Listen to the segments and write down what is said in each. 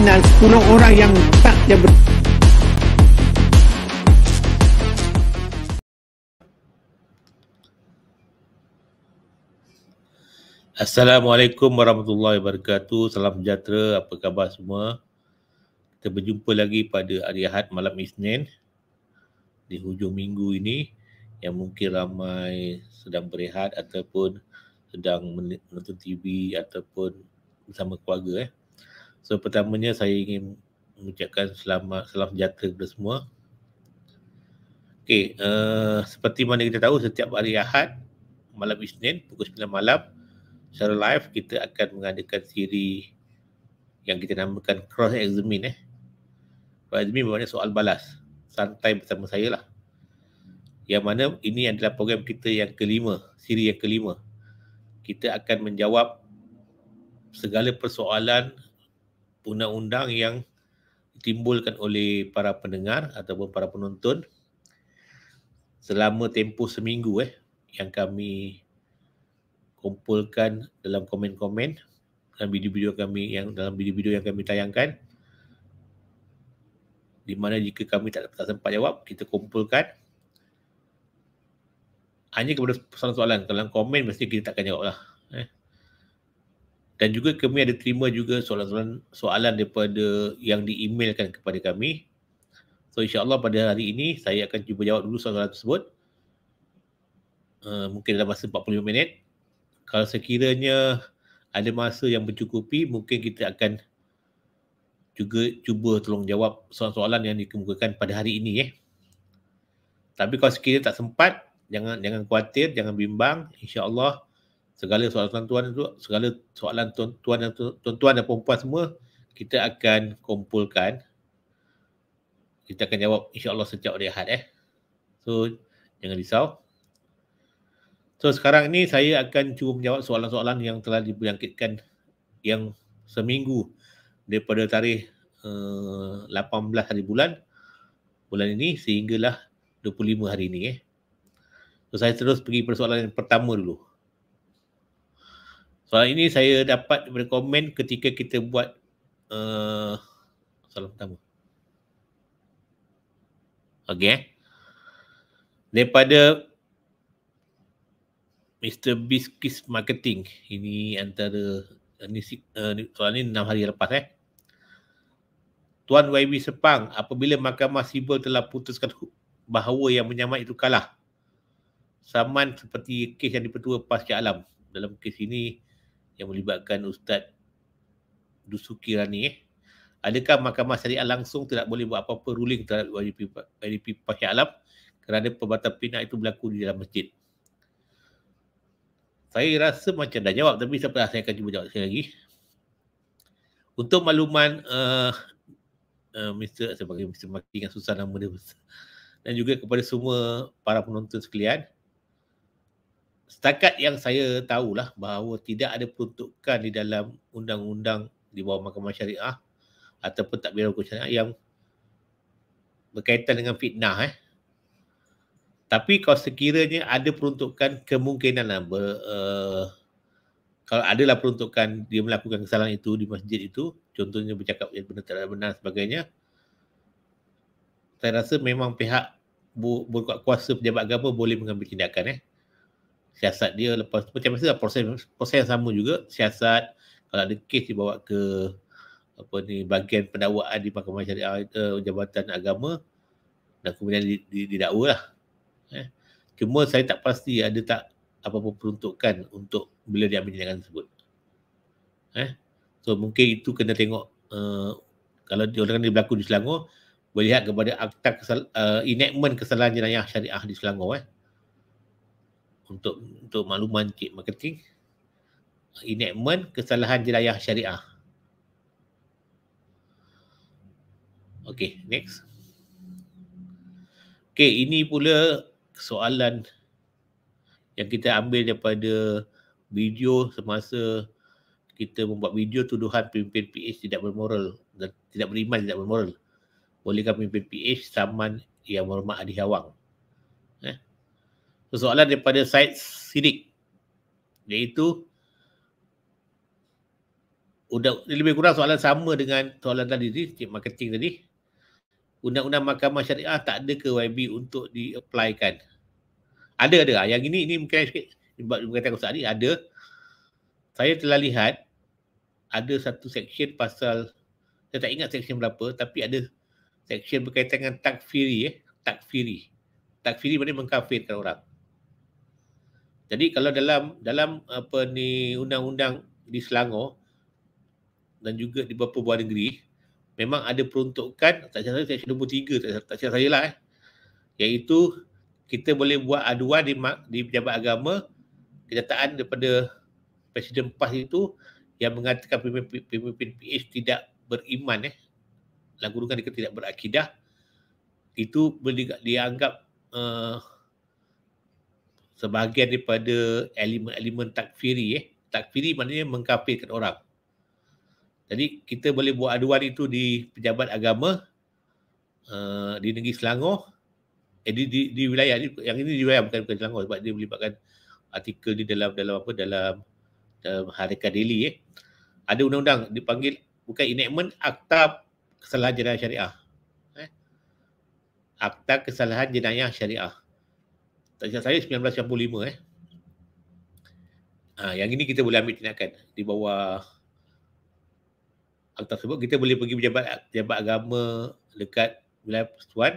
kemungkinan 10 orang yang tak yang ber- Assalamualaikum warahmatullahi wabarakatuh. Salam sejahtera. Apa khabar semua? Kita berjumpa lagi pada hari Ahad malam Isnin di hujung minggu ini yang mungkin ramai sedang berehat ataupun sedang menonton TV ataupun bersama keluarga eh. So pertamanya saya ingin mengucapkan selamat salam sejahtera kepada semua. Okey, uh, seperti mana kita tahu setiap hari Ahad malam Isnin pukul 9 malam secara live kita akan mengadakan siri yang kita namakan cross examine eh. Cross examine bermakna soal balas santai bersama saya lah. Yang mana ini adalah program kita yang kelima, siri yang kelima. Kita akan menjawab segala persoalan undang-undang yang timbulkan oleh para pendengar ataupun para penonton selama tempoh seminggu eh yang kami kumpulkan dalam komen-komen dalam video-video kami yang dalam video-video yang kami tayangkan di mana jika kami tak, dapat sempat jawab kita kumpulkan hanya kepada soalan-soalan dalam komen mesti kita takkan jawab lah dan juga kami ada terima juga soalan-soalan daripada yang di-emailkan kepada kami. So insya-Allah pada hari ini saya akan cuba jawab dulu soalan-soalan tersebut. Uh, mungkin dalam masa 45 minit. Kalau sekiranya ada masa yang mencukupi, mungkin kita akan juga cuba tolong jawab soalan-soalan yang dikemukakan pada hari ini eh. Tapi kalau sekiranya tak sempat, jangan jangan khawatir, jangan bimbang. InsyaAllah Allah segala soalan tuan-tuan itu, segala soalan tuan-tuan dan tuan-tuan dan perempuan semua kita akan kumpulkan. Kita akan jawab insya-Allah sejak hari Ahad eh. So jangan risau. So sekarang ni saya akan cuba menjawab soalan-soalan yang telah dibuangkitkan yang seminggu daripada tarikh uh, eh, 18 hari bulan bulan ini sehinggalah 25 hari ini eh. So saya terus pergi persoalan yang pertama dulu. Soalan ini saya dapat daripada komen ketika kita buat uh, eh, soalan pertama. Okay. Eh? Daripada Mr. Biskis Marketing. Ini antara ini, eh, soalan ini 6 hari lepas eh. Tuan YB Sepang, apabila Mahkamah Sibol telah putuskan bahawa yang menyamai itu kalah. Saman seperti kes yang dipertua pasca alam. Dalam kes ini, yang melibatkan Ustaz Dusuki Rani eh. Adakah mahkamah syariah langsung tidak boleh buat apa-apa ruling terhadap YDP, YDP Pahir Alam kerana perbatan pindah itu berlaku di dalam masjid? Saya rasa macam dah jawab tapi saya akan cuba jawab sekali lagi. Untuk makluman uh, eh, uh, eh, Mr. Saya panggil Mr. Maki yang susah nama dia Dan juga kepada semua para penonton sekalian setakat yang saya tahulah bahawa tidak ada peruntukan di dalam undang-undang di bawah mahkamah syariah ataupun takbir hukum syariah yang berkaitan dengan fitnah eh. Tapi kalau sekiranya ada peruntukan kemungkinan lah ber, uh, kalau adalah peruntukan dia melakukan kesalahan itu di masjid itu contohnya bercakap yang benar tidak benar sebagainya saya rasa memang pihak berkuasa pejabat agama boleh mengambil tindakan eh siasat dia lepas tu macam biasa lah, proses proses yang sama juga siasat kalau ada kes dibawa ke apa ni bahagian pendakwaan di mahkamah syariah uh, jabatan agama dan kemudian di, di, didakwa lah. Eh. Cuma saya tak pasti ada tak apa-apa peruntukan untuk bila dia ambil tindakan tersebut. Eh. So mungkin itu kena tengok uh, kalau diorangkan dia berlaku di Selangor boleh lihat kepada akta kesal, uh, enactment kesalahan jenayah syariah di Selangor eh untuk untuk makluman kit marketing enactment kesalahan jelayah syariah. Okey, next. Okey, ini pula soalan yang kita ambil daripada video semasa kita membuat video tuduhan pemimpin PH tidak bermoral dan tidak beriman tidak bermoral. Bolehkah pemimpin PH saman yang hormat Adi Hawang? persoalan daripada Said Sidik iaitu Undang, lebih kurang soalan sama dengan soalan tadi tu, cik marketing tadi. Undang-undang Mahkamah Syariah tak ada ke YB untuk diaplikan? Ada ada. Ah, yang ini ini mungkin sikit sebab berkata aku ada. Saya telah lihat ada satu section pasal saya tak ingat section berapa tapi ada section berkaitan dengan takfiri eh, takfiri. Takfiri maknanya mengkafirkan orang. Jadi kalau dalam dalam apa eh, ni undang-undang di Selangor dan juga di beberapa buah negeri memang ada peruntukan tak salah saya nombor 3 tak tak salah saya lah eh iaitu kita boleh buat aduan di di pejabat agama kenyataan daripada presiden PAS itu yang mengatakan pemimpin PH tidak beriman eh lagu dia kata tidak berakidah itu boleh dianggap uh, sebahagian daripada elemen-elemen takfiri eh. Takfiri maknanya mengkafirkan orang. Jadi kita boleh buat aduan itu di pejabat agama uh, di negeri Selangor eh, di, di, di wilayah ini, yang ini di wilayah bukan, bukan Selangor sebab dia melibatkan artikel di dalam dalam apa dalam dalam Harikan Daily eh. Ada undang-undang dipanggil bukan enactment akta kesalahan jenayah syariah. Eh. Akta kesalahan jenayah syariah. Tak silap saya 1965 eh. Ah ha, yang ini kita boleh ambil tindakan di bawah akta tersebut kita boleh pergi pejabat pejabat agama dekat wilayah persekutuan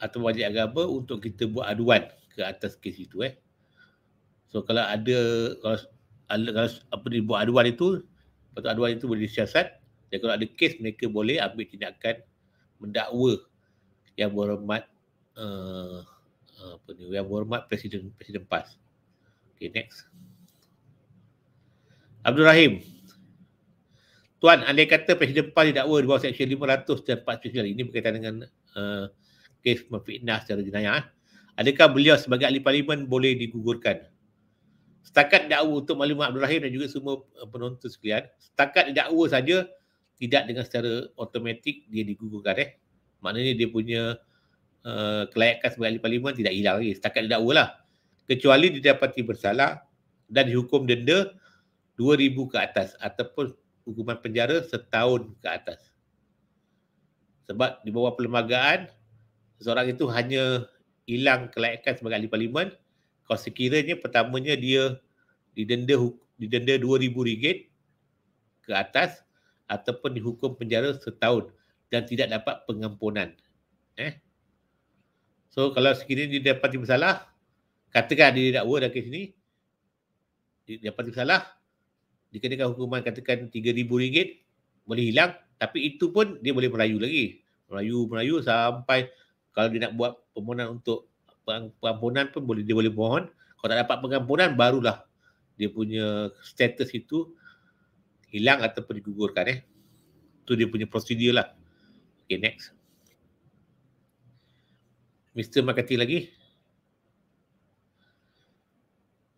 atau wajib agama untuk kita buat aduan ke atas kes itu eh. So kalau ada kalau, ada kalau apa ni buat aduan itu atau aduan itu boleh disiasat dan kalau ada kes mereka boleh ambil tindakan mendakwa yang berhormat uh, apa ni yang berhormat presiden presiden PAS. Okay next. Abdul Rahim. Tuan, andai kata Presiden PAS didakwa di bawah seksyen 500 dan 499 ini berkaitan dengan uh, kes memfitnah secara jenayah. Eh. Adakah beliau sebagai ahli parlimen boleh digugurkan? Setakat dakwa untuk maklumat Abdul Rahim dan juga semua penonton sekalian, setakat dakwa saja tidak dengan secara automatik dia digugurkan eh. Maknanya dia punya Eh, kelayakan sebagai ahli parlimen tidak hilang lagi setakat dia dakwa lah. Kecuali dia dapati bersalah dan dihukum denda 2000 ke atas ataupun hukuman penjara setahun ke atas. Sebab di bawah perlembagaan, seorang itu hanya hilang kelayakan sebagai ahli parlimen kalau sekiranya pertamanya dia didenda didenda RM2,000 ke atas ataupun dihukum penjara setahun dan tidak dapat pengampunan. Eh? So kalau sekiranya dia dapati bersalah, katakan dia tidak dakwa dalam kes ini, dia dapati bersalah, dikenakan hukuman katakan RM3,000 boleh hilang. Tapi itu pun dia boleh merayu lagi. Merayu-merayu sampai kalau dia nak buat permohonan untuk pengampunan pun boleh dia boleh mohon. Kalau tak dapat pengampunan, barulah dia punya status itu hilang ataupun digugurkan eh. Itu dia punya prosedur lah. Okay, next. Mr. Makati lagi.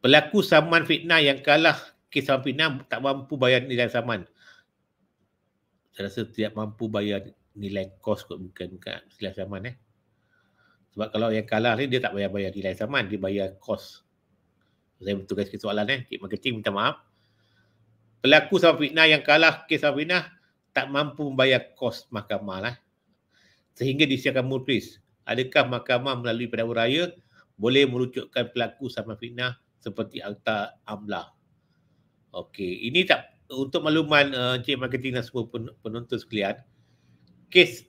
Pelaku saman fitnah yang kalah kes saman fitnah tak mampu bayar nilai saman. Saya rasa tidak mampu bayar nilai kos kot bukan, bukan nilai saman eh. Sebab kalau yang kalah ni dia tak bayar-bayar nilai saman, dia bayar kos. Saya bertugas ke soalan eh. Kek marketing minta maaf. Pelaku saman fitnah yang kalah kes saman fitnah tak mampu membayar kos mahkamah lah. Sehingga disiakan mutris adakah mahkamah melalui pendakwa raya boleh merujukkan pelaku sama fitnah seperti akta amla. Okey, ini tak untuk makluman uh, Encik Marketing dan semua pen, penonton sekalian, kes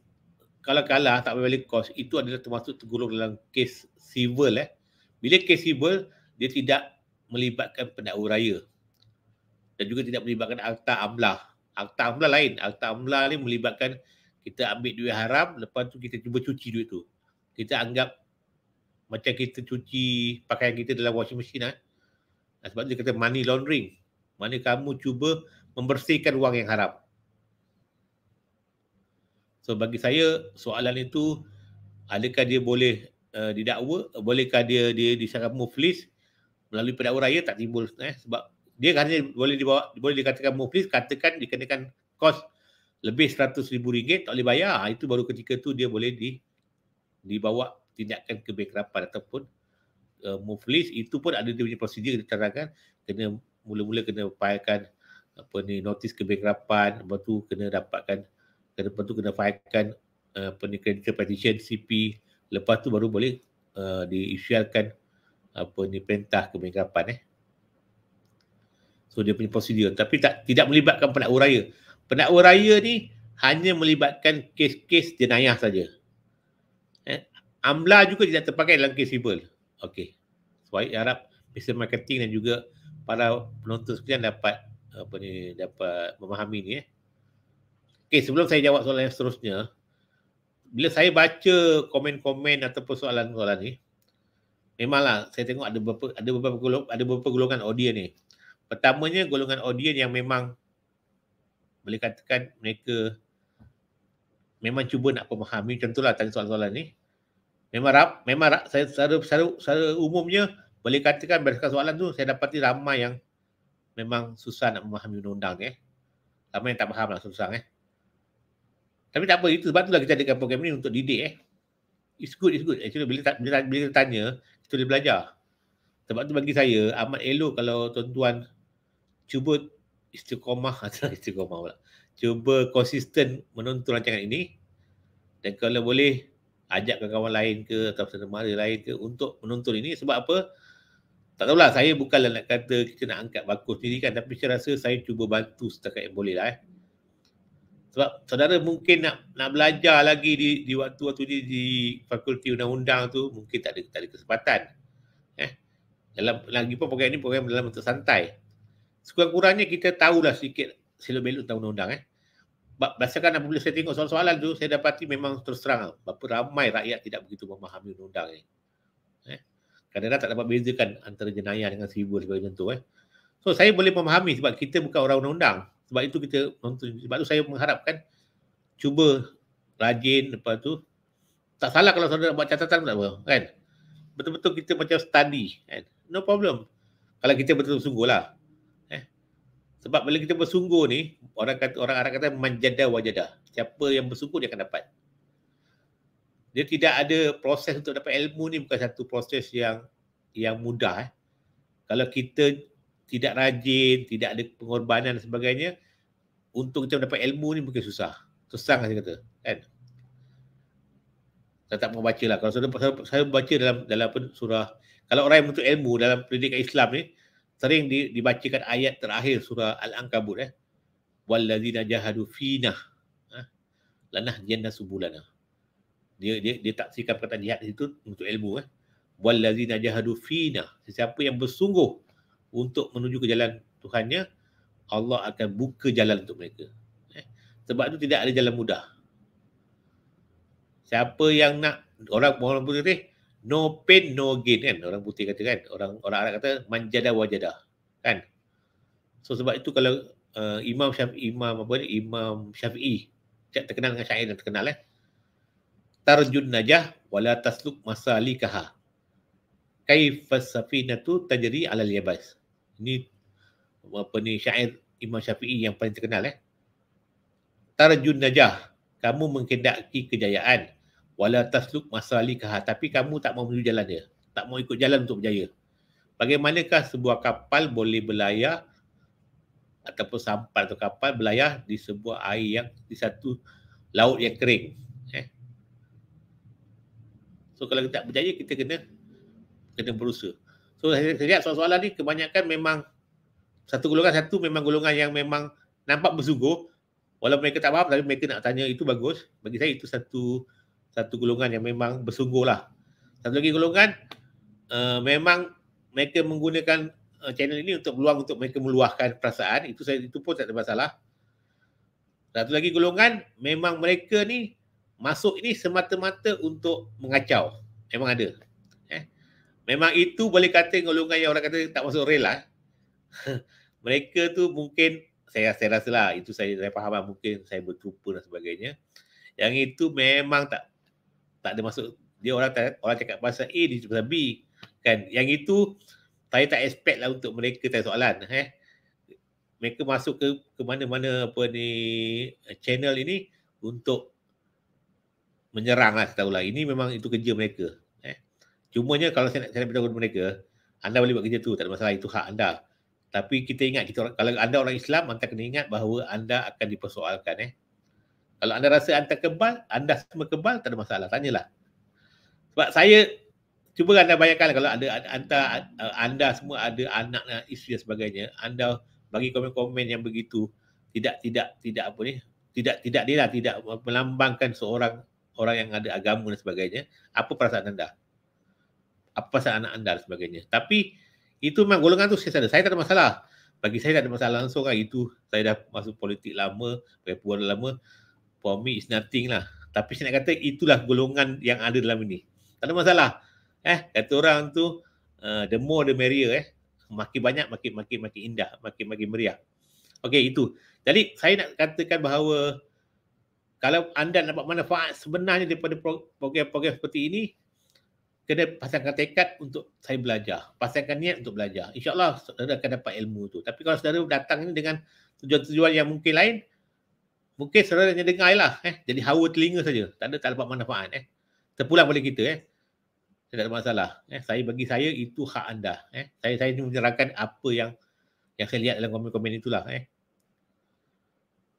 kalau kalah tak boleh balik kos, itu adalah termasuk tergolong dalam kes civil. Eh. Bila kes civil, dia tidak melibatkan pendakwa raya dan juga tidak melibatkan akta amla. Akta amla lain. Akta amla ni melibatkan kita ambil duit haram, lepas tu kita cuba cuci duit tu kita anggap macam kita cuci pakaian kita dalam washing machine eh? Nah, sebab dia kata money laundering. Mana kamu cuba membersihkan wang yang haram. So bagi saya soalan itu adakah dia boleh uh, didakwa? Bolehkah dia dia disangka muflis melalui pendakwa raya tak timbul eh? sebab dia katanya boleh dibawa boleh dikatakan muflis katakan dikenakan kos lebih RM100,000 tak boleh bayar. Ah, itu baru ketika tu dia boleh di dibawa tindakan kebankrapan ataupun uh, muflis itu pun ada dia punya prosedur kita terangkan kena mula-mula kena faikan apa ni notis kebankrapan lepas tu kena dapatkan kena lepas tu kena faikan uh, apa ni creditor petition CP lepas tu baru boleh uh, diisyarkan apa ni pentah kebankrapan eh so dia punya prosedur tapi tak tidak melibatkan penakwa raya penakwa raya ni hanya melibatkan kes-kes jenayah saja Eh? AMLA juga tidak terpakai dalam kes Sibel. Okey. Saya so, harap Mr. Marketing dan juga para penonton sekalian dapat apa ni, dapat memahami ni. Eh? Okey, sebelum saya jawab soalan yang seterusnya, bila saya baca komen-komen ataupun soalan-soalan ni, memanglah saya tengok ada beberapa ada beberapa ada beberapa golongan audien ni. Pertamanya golongan audien yang memang boleh katakan mereka memang cuba nak pemahami macam tu lah tanya soalan-soalan ni. Memang rap, memang rap, saya secara, secara, secara, umumnya boleh katakan berdasarkan soalan tu saya dapati ramai yang memang susah nak memahami undang-undang ni. Eh. Ramai yang tak faham lah susah eh. Tapi tak apa, itu sebab itulah kita adakan program ni untuk didik eh. It's good, it's good. Actually bila, bila, bila tanya, kita boleh belajar. Sebab tu bagi saya amat elok kalau tuan-tuan cuba istiqomah atau istiqomah pula cuba konsisten menonton rancangan ini dan kalau boleh ajak kawan-kawan lain ke atau saudara lain ke untuk menonton ini sebab apa tak tahulah saya bukanlah nak kata kita nak angkat bakul sendiri kan tapi saya rasa saya cuba bantu setakat yang boleh lah eh. Sebab saudara mungkin nak nak belajar lagi di di waktu-waktu ni di fakulti undang-undang tu mungkin tak ada tak ada kesempatan. Eh. Dalam lagi pun program ni program dalam untuk santai. Sekurang-kurangnya kita tahulah sikit sila belok tahun undang eh. Berdasarkan boleh saya tengok soalan-soalan tu, saya dapati memang terus terang ah, berapa ramai rakyat tidak begitu memahami undang-undang ni. Eh. eh. Kadang-kadang tak dapat bezakan antara jenayah dengan sibul sebagai contoh. Eh. So saya boleh memahami sebab kita bukan orang undang-undang. Sebab itu kita Sebab itu saya mengharapkan cuba rajin lepas tu. Tak salah kalau saudara buat catatan tak apa. Kan? Betul-betul kita macam study. Kan? No problem. Kalau kita betul-betul sungguh lah. Sebab bila kita bersungguh ni, orang kata orang Arab kata manjada wajada. Siapa yang bersungguh dia akan dapat. Dia tidak ada proses untuk dapat ilmu ni bukan satu proses yang yang mudah. Eh. Kalau kita tidak rajin, tidak ada pengorbanan dan sebagainya, untuk kita dapat ilmu ni mungkin susah. Susah kan saya kata. Kan? Saya tak mau baca lah. Kalau saya, saya, saya baca dalam dalam surah. Kalau orang yang menuntut ilmu dalam pendidikan Islam ni, sering di, dibacakan ayat terakhir surah Al-Ankabut eh. Wallazina jahadu fina. Eh? Ha. Lanah jenna subulana. Dia, dia, dia tak sikap kata jihad itu untuk ilmu eh. Wallazina jahadu fina. Sesiapa yang bersungguh untuk menuju ke jalan Tuhannya, Allah akan buka jalan untuk mereka. Eh? Sebab itu tidak ada jalan mudah. Siapa yang nak, orang mohon putih, no pain no gain kan orang putih kata kan orang orang Arab kata manjada wajada kan so sebab itu kalau uh, imam syafi imam apa ni imam syafi'i tak terkenal dengan syair yang terkenal eh tarjun najah wala tasluk masalikaha kaifas safinatu tajri alal yabas ni apa ni syair imam syafi'i yang paling terkenal eh tarjun najah kamu mengkendaki kejayaan wala tasluk masalikah tapi kamu tak mau menuju jalan dia tak mau ikut jalan untuk berjaya bagaimanakah sebuah kapal boleh berlayar ataupun sampan atau kapal berlayar di sebuah air yang di satu laut yang kering eh so kalau kita tak berjaya kita kena kena berusaha so saya lihat soalan-soalan ni kebanyakan memang satu golongan satu memang golongan yang memang nampak bersungguh walaupun mereka tak faham tapi mereka nak tanya itu bagus bagi saya itu satu satu golongan yang memang bersungguh lah. Satu lagi golongan, uh, memang mereka menggunakan uh, channel ini untuk peluang untuk mereka meluahkan perasaan. Itu saya itu pun tak ada masalah. Satu lagi golongan, memang mereka ni masuk ini semata-mata untuk mengacau. Memang ada. Eh? Memang itu boleh kata golongan yang orang kata tak masuk rela. lah. mereka tu mungkin saya saya rasa lah itu saya saya faham lah. mungkin saya bertupu dan sebagainya yang itu memang tak tak ada masuk dia orang tak, orang cakap pasal A dia cakap B kan yang itu saya tak expect lah untuk mereka tanya soalan eh mereka masuk ke ke mana-mana apa ni eh, channel ini untuk menyerang lah setahu lah. Ini memang itu kerja mereka. Eh. Cumanya kalau saya nak, saya nak beritahu mereka, anda boleh buat kerja tu, tak ada masalah, itu hak anda. Tapi kita ingat, kita, kalau anda orang Islam, anda kena ingat bahawa anda akan dipersoalkan. Eh. Kalau anda rasa anda kebal, anda semua kebal, tak ada masalah. Tanyalah. Sebab saya, cuba anda bayangkan kalau anda, anda, anda semua ada anak dan isteri dan sebagainya, anda bagi komen-komen yang begitu, tidak, tidak, tidak apa ni, tidak, tidak dia lah, tidak melambangkan seorang, orang yang ada agama dan sebagainya, apa perasaan anda? Apa perasaan anak anda dan sebagainya? Tapi, itu memang golongan tu saya Saya tak ada masalah. Bagi saya tak ada masalah langsung kan. Itu saya dah masuk politik lama, perempuan lama for me it's nothing lah. Tapi saya nak kata itulah golongan yang ada dalam ini. Tak ada masalah. Eh, kata orang tu uh, the more the merrier eh. Makin banyak makin makin makin indah, makin makin meriah. Okey, itu. Jadi saya nak katakan bahawa kalau anda nak dapat manfaat sebenarnya daripada program-program seperti ini, kena pasangkan tekad untuk saya belajar. Pasangkan niat untuk belajar. InsyaAllah saudara akan dapat ilmu tu. Tapi kalau saudara datang ini dengan tujuan-tujuan yang mungkin lain, mungkin saudara hanya dengar lah eh jadi hawa telinga saja tak ada tak dapat manfaat eh terpulang balik kita eh tidak ada masalah eh saya bagi saya itu hak anda eh saya saya menyerahkan apa yang yang saya lihat dalam komen-komen itulah eh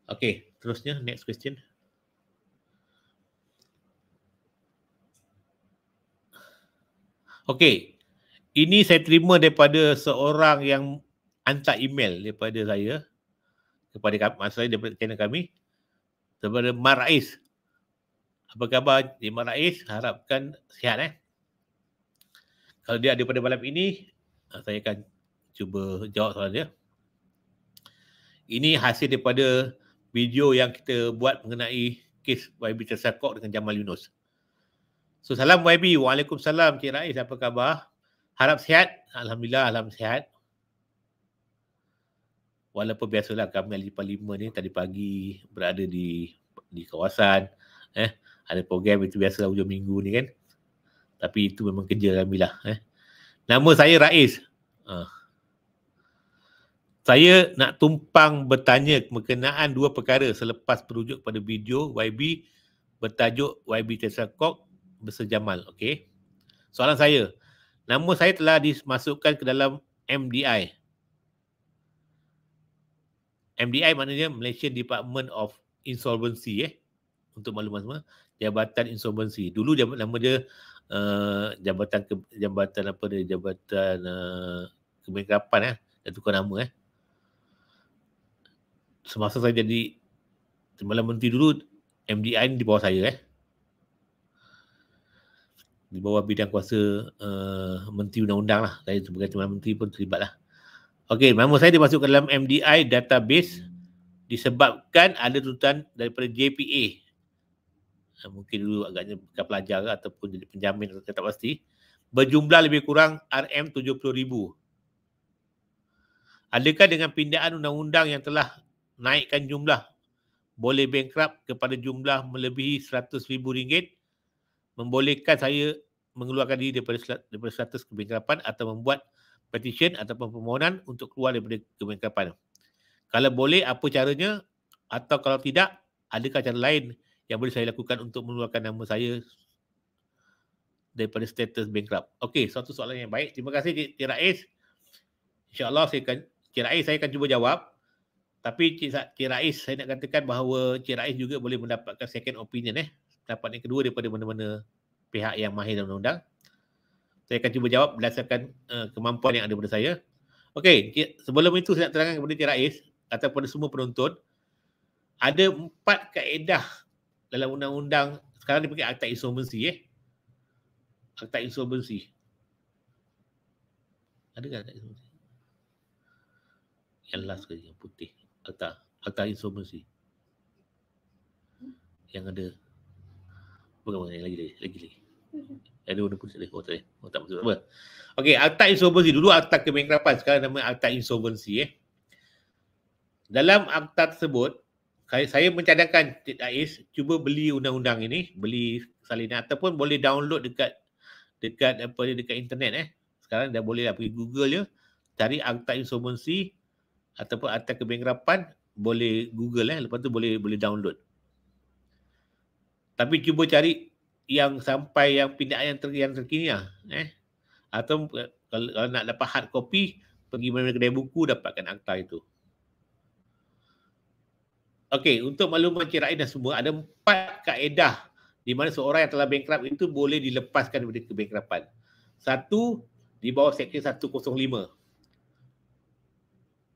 Okay, terusnya next question Okay, ini saya terima daripada seorang yang hantar email daripada saya kepada masa saya daripada channel kami kepada Mak Rais. Apa khabar di Mak Rais? Harapkan sihat eh. Kalau dia ada pada malam ini, ah, saya akan cuba jawab soalan dia. Ini hasil daripada video yang kita buat mengenai kes YB tersakok dengan Jamal Yunus. So salam YB. Waalaikumsalam Cik Rais. Apa khabar? Harap sihat. Alhamdulillah, alhamdulillah sihat walaupun biasalah kami ahli parlimen ni tadi pagi berada di di kawasan eh ada program itu biasalah hujung minggu ni kan tapi itu memang kerja kami lah eh nama saya Rais ha. saya nak tumpang bertanya berkenaan dua perkara selepas perujuk pada video YB bertajuk YB Tesla Kok Besar okay? soalan saya nama saya telah dimasukkan ke dalam MDI MDI maknanya Malaysia Department of Insolvency eh untuk makluman semua jabatan insolvency. dulu jabatan nama dia uh, jabatan ke, jabatan apa dia jabatan uh, kemenkapan eh dia eh, tukar nama eh semasa saya jadi Timbalan Menteri dulu MDI ni di bawah saya eh di bawah bidang kuasa uh, Menteri Undang-Undang lah saya sebagai Timbalan Menteri pun terlibat lah Okey, nama saya dimasukkan dalam MDI database disebabkan ada tuntutan daripada JPA. Ah, mungkin dulu agaknya bukan pelajar ataupun jadi penjamin saya tak pasti. Berjumlah lebih kurang RM70,000. Adakah dengan pindaan undang-undang yang telah naikkan jumlah boleh bankrupt kepada jumlah melebihi RM100,000 membolehkan saya mengeluarkan diri daripada, daripada status kebankrupan atau membuat petition ataupun permohonan untuk keluar daripada kebun kapal. Kalau boleh, apa caranya? Atau kalau tidak, adakah cara lain yang boleh saya lakukan untuk mengeluarkan nama saya daripada status bankrupt? Okey, satu soalan yang baik. Terima kasih, Cik, Cik Rais. InsyaAllah, saya akan, Cik Rais, saya akan cuba jawab. Tapi Cik, Cik Rais, saya nak katakan bahawa Cik Rais juga boleh mendapatkan second opinion. Eh. Dapat yang kedua daripada mana-mana pihak yang mahir dalam undang-undang saya akan cuba jawab berdasarkan uh, kemampuan yang ada pada saya. Okey, sebelum itu saya nak terangkan kepada Tia Rais atau kepada semua penonton, ada empat kaedah dalam undang-undang, sekarang dia panggil akta insolvensi eh. Akta insolvensi. Ada ke akta insolvensi? Yang last sekali yang putih. Akta, akta insolvensi. Yang ada. Bukan, bukan, lagi lagi. lagi, lagi. Yang dulu aku cakap tadi. Oh tak maksud apa. Okay, Akta Insolvensi. Dulu Akta Kebankrapan. Sekarang nama Akta Insolvensi eh. Dalam akta tersebut, saya mencadangkan Cik Daiz cuba beli undang-undang ini, beli salinan ataupun boleh download dekat dekat apa dia dekat internet eh. Sekarang dah boleh lah pergi Google je, cari akta insolvensi ataupun akta kebengkrapan boleh Google eh, lepas tu boleh boleh download. Tapi cuba cari yang sampai yang pindah yang, terkini yang terkini ya, Eh? Atau eh, kalau, kalau nak dapat hard copy, pergi mana kedai buku dapatkan akta itu. Okey, untuk maklumat kirain dan semua, ada empat kaedah di mana seorang yang telah bengkrap itu boleh dilepaskan dari kebengkrapan. Satu, di bawah seksyen 105.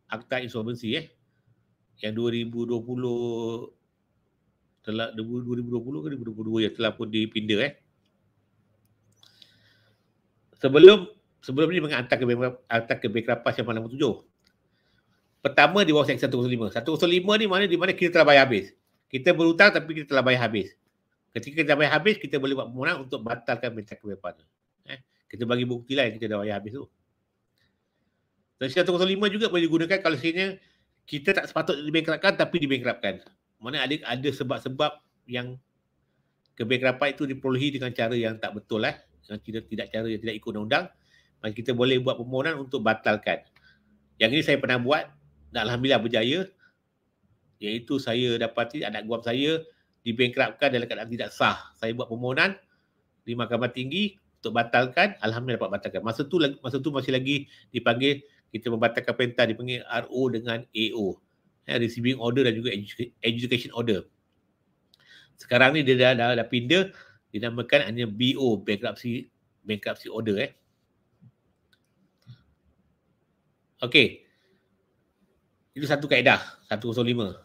Akta insolvensi eh. Yang 2020 telah 2020 ke 2022 yang telah pun dipinda eh. Sebelum sebelum ni menghantar ke hantar ke Bekrapas yang mana tujuh. Pertama di bawah seksyen 105. 105 ni mana di mana kita telah bayar habis. Kita berhutang tapi kita telah bayar habis. Ketika kita bayar habis, kita boleh buat permohonan untuk batalkan minta kebebasan. Eh, kita bagi bukti lah yang kita dah bayar habis tu. Dan 105 juga boleh digunakan kalau sebenarnya kita tak sepatut dibengkrapkan tapi dibengkrapkan mana ada ada sebab-sebab yang kebaikan rapat itu diperolehi dengan cara yang tak betul eh dengan tidak tidak cara yang tidak ikut undang-undang maka kita boleh buat permohonan untuk batalkan yang ini saya pernah buat dan alhamdulillah berjaya iaitu saya dapati anak guam saya dibengkrapkan dalam keadaan tidak sah saya buat permohonan di mahkamah tinggi untuk batalkan alhamdulillah dapat batalkan masa tu masa tu masih lagi dipanggil kita membatalkan penta dipanggil RO dengan AO eh, receiving order dan juga Education order. Sekarang ni dia dah, dah, dah pindah dinamakan hanya BO bankruptcy bankruptcy order eh. Okey. Itu satu kaedah 105.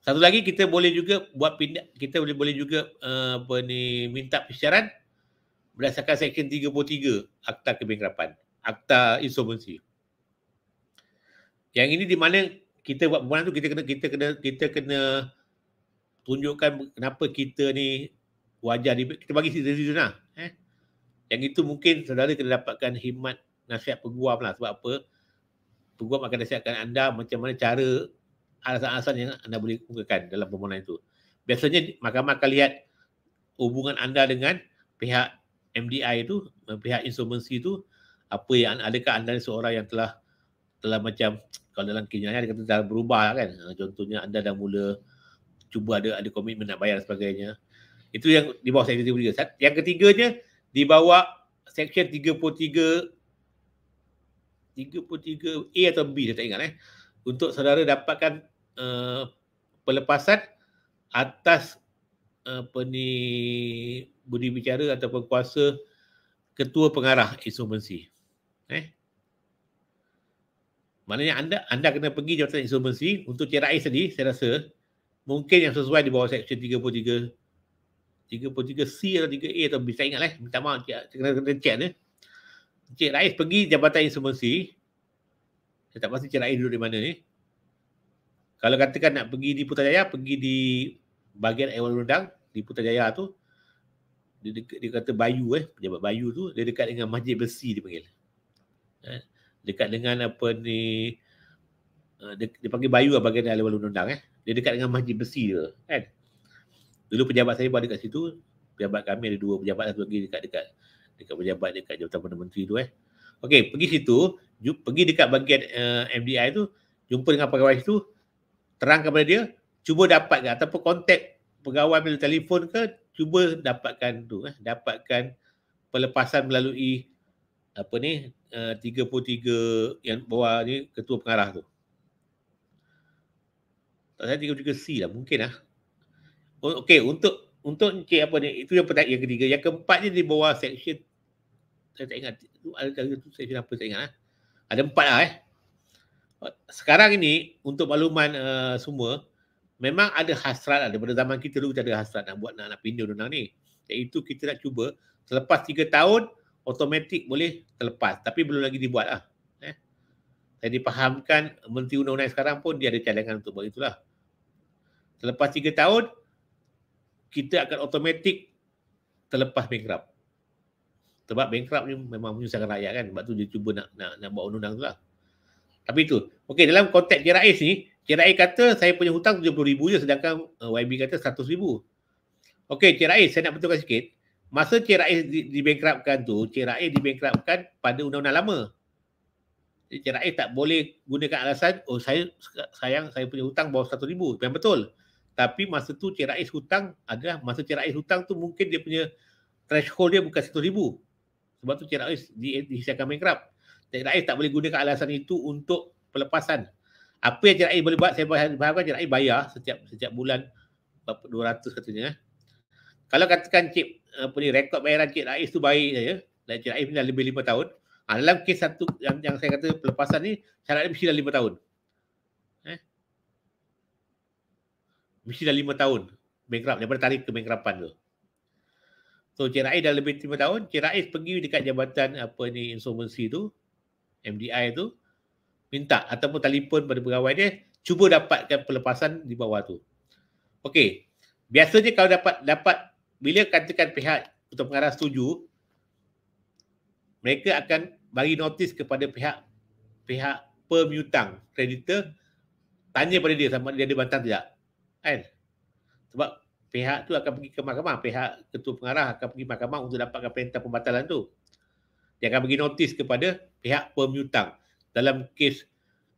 Satu lagi kita boleh juga buat pindah kita boleh boleh juga uh, apa ni minta persyaratan berdasarkan section 33 Akta Kebankrapan, Akta Insolvensi. Yang ini di mana kita buat permohonan tu kita kena kita kena kita kena tunjukkan kenapa kita ni wajar di, kita bagi citizen lah eh yang itu mungkin saudara kena dapatkan himat nasihat peguam lah sebab apa peguam akan nasihatkan anda macam mana cara alasan-alasan yang anda boleh gunakan dalam permohonan itu biasanya mahkamah akan lihat hubungan anda dengan pihak MDI itu pihak insolvency itu apa yang adakah anda seorang yang telah telah macam uh, kalau dalam kenyataan dia kata dah berubah lah kan ha, contohnya anda dah mula cuba ada ada komitmen nak bayar dan sebagainya itu yang di bawah section 33 yang ketiganya di bawah section 33 33 A atau B saya tak ingat eh untuk saudara dapatkan uh, pelepasan atas apa eh, ni budi bicara ataupun kuasa ketua pengarah insolvensi eh Maknanya anda anda kena pergi jawatan insolvensi untuk cek rais tadi saya rasa mungkin yang sesuai di bawah section 33 33C atau 3A atau bisa ingat lah. Minta maaf cik, kena, kena cek ni. Cik Rais pergi jabatan insolvensi. Saya tak pasti cik Rais duduk di mana ni. Kalau katakan nak pergi di Putrajaya, pergi di bahagian Ewan Rendang di Putrajaya tu. Dia, dekat dia kata Bayu eh, pejabat Bayu tu. Dia dekat dengan Masjid Besi dia panggil. Eh dekat dengan apa ni uh, dia, dia panggil bayu lah bagian dari alun undang eh dia dekat dengan masjid besi tu kan dulu pejabat saya buat dekat situ pejabat kami ada dua pejabat lah, satu lagi dekat dekat dekat pejabat dekat jabatan perdana menteri tu eh okey pergi situ ju- pergi dekat bagian uh, eh, MDI tu jumpa dengan pegawai situ terang kepada dia cuba dapat ataupun kontak pegawai melalui telefon ke cuba dapatkan tu eh dapatkan pelepasan melalui apa ni eh, uh, 33 yang bawah ni ketua pengarah tu. Tak saya 33 C lah mungkin lah. Okey untuk untuk okay, apa ni itu yang petak yang ketiga yang keempat dia di bawah section saya tak ingat tu ada tak tu section apa saya ingat lah. Ada empat lah eh. Sekarang ini untuk makluman uh, semua memang ada hasrat lah. daripada zaman kita dulu kita ada hasrat nak buat nak, nak pindah undang ni. Iaitu kita nak cuba selepas tiga tahun automatik boleh terlepas tapi belum lagi dibuat lah. Eh. Saya dipahamkan Menteri Undang-Undang sekarang pun dia ada cadangan untuk buat itulah. Selepas 3 tahun, kita akan automatik terlepas bankrupt. Sebab bankrupt ni memang menyusahkan rakyat kan. Sebab tu dia cuba nak nak, nak buat undang-undang tu lah. Tapi tu. Okey dalam konteks Kirais ni, Kirais kata saya punya hutang RM70,000 je sedangkan eh, YB kata RM100,000. Okey Kirais saya nak betulkan sikit masa Cik Rais dibankrapkan tu, Cik Rais dibankrapkan pada undang-undang lama. Jadi Cik tak boleh gunakan alasan, oh saya sayang saya punya hutang bawah RM1,000. Yang betul. Tapi masa tu Cik Rais hutang adalah masa Cik Rais hutang tu mungkin dia punya threshold dia bukan RM1,000. Sebab tu Cik Rais di, dihisiakan bankrupt. Cik tak boleh gunakan alasan itu untuk pelepasan. Apa yang Cik Rais boleh buat, saya bahagian Cik Rais bayar setiap setiap bulan 200 katanya. Kalau katakan Cik apa ni rekod bayaran Cik Rais tu baik saja. Ya. Dan Cik Rais ni dah lebih lima tahun. Ha, dalam kes satu yang, yang saya kata pelepasan ni syarat dia mesti dah lima tahun. Eh? Mesti dah lima tahun bankrupt daripada tarikh kebankrupan tu. So Cik Rais dah lebih lima tahun. Cik Rais pergi dekat jabatan apa ni insolvency tu. MDI tu. Minta ataupun telefon pada pegawai dia. Cuba dapatkan pelepasan di bawah tu. Okey. Biasanya kalau dapat dapat bila katakan pihak Ketua Pengarah setuju, mereka akan bagi notis kepada pihak pihak pemutang kreditor tanya pada dia sama dia ada bantang tidak. Kan? Sebab pihak tu akan pergi ke mahkamah, pihak ketua pengarah akan pergi mahkamah untuk dapatkan perintah pembatalan tu. Dia akan bagi notis kepada pihak pemutang. Dalam kes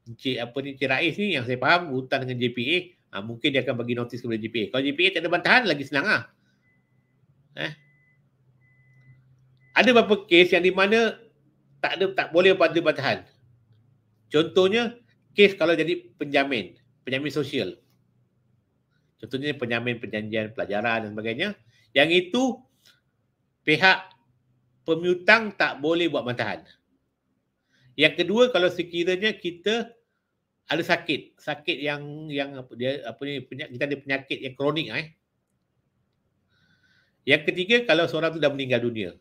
Encik apa ni Encik Rais ni yang saya faham hutang dengan JPA, ha, ah, mungkin dia akan bagi notis kepada JPA. Kalau JPA tak ada bantahan lagi senang ah eh. Ada beberapa kes yang di mana tak ada tak boleh pada bantahan. Contohnya kes kalau jadi penjamin, penjamin sosial. Contohnya penjamin perjanjian pelajaran dan sebagainya. Yang itu pihak pemutang tak boleh buat bantahan. Yang kedua kalau sekiranya kita ada sakit, sakit yang yang apa dia apa ni penyakit kita ada penyakit yang kronik eh yang ketiga kalau seorang tu dah meninggal dunia.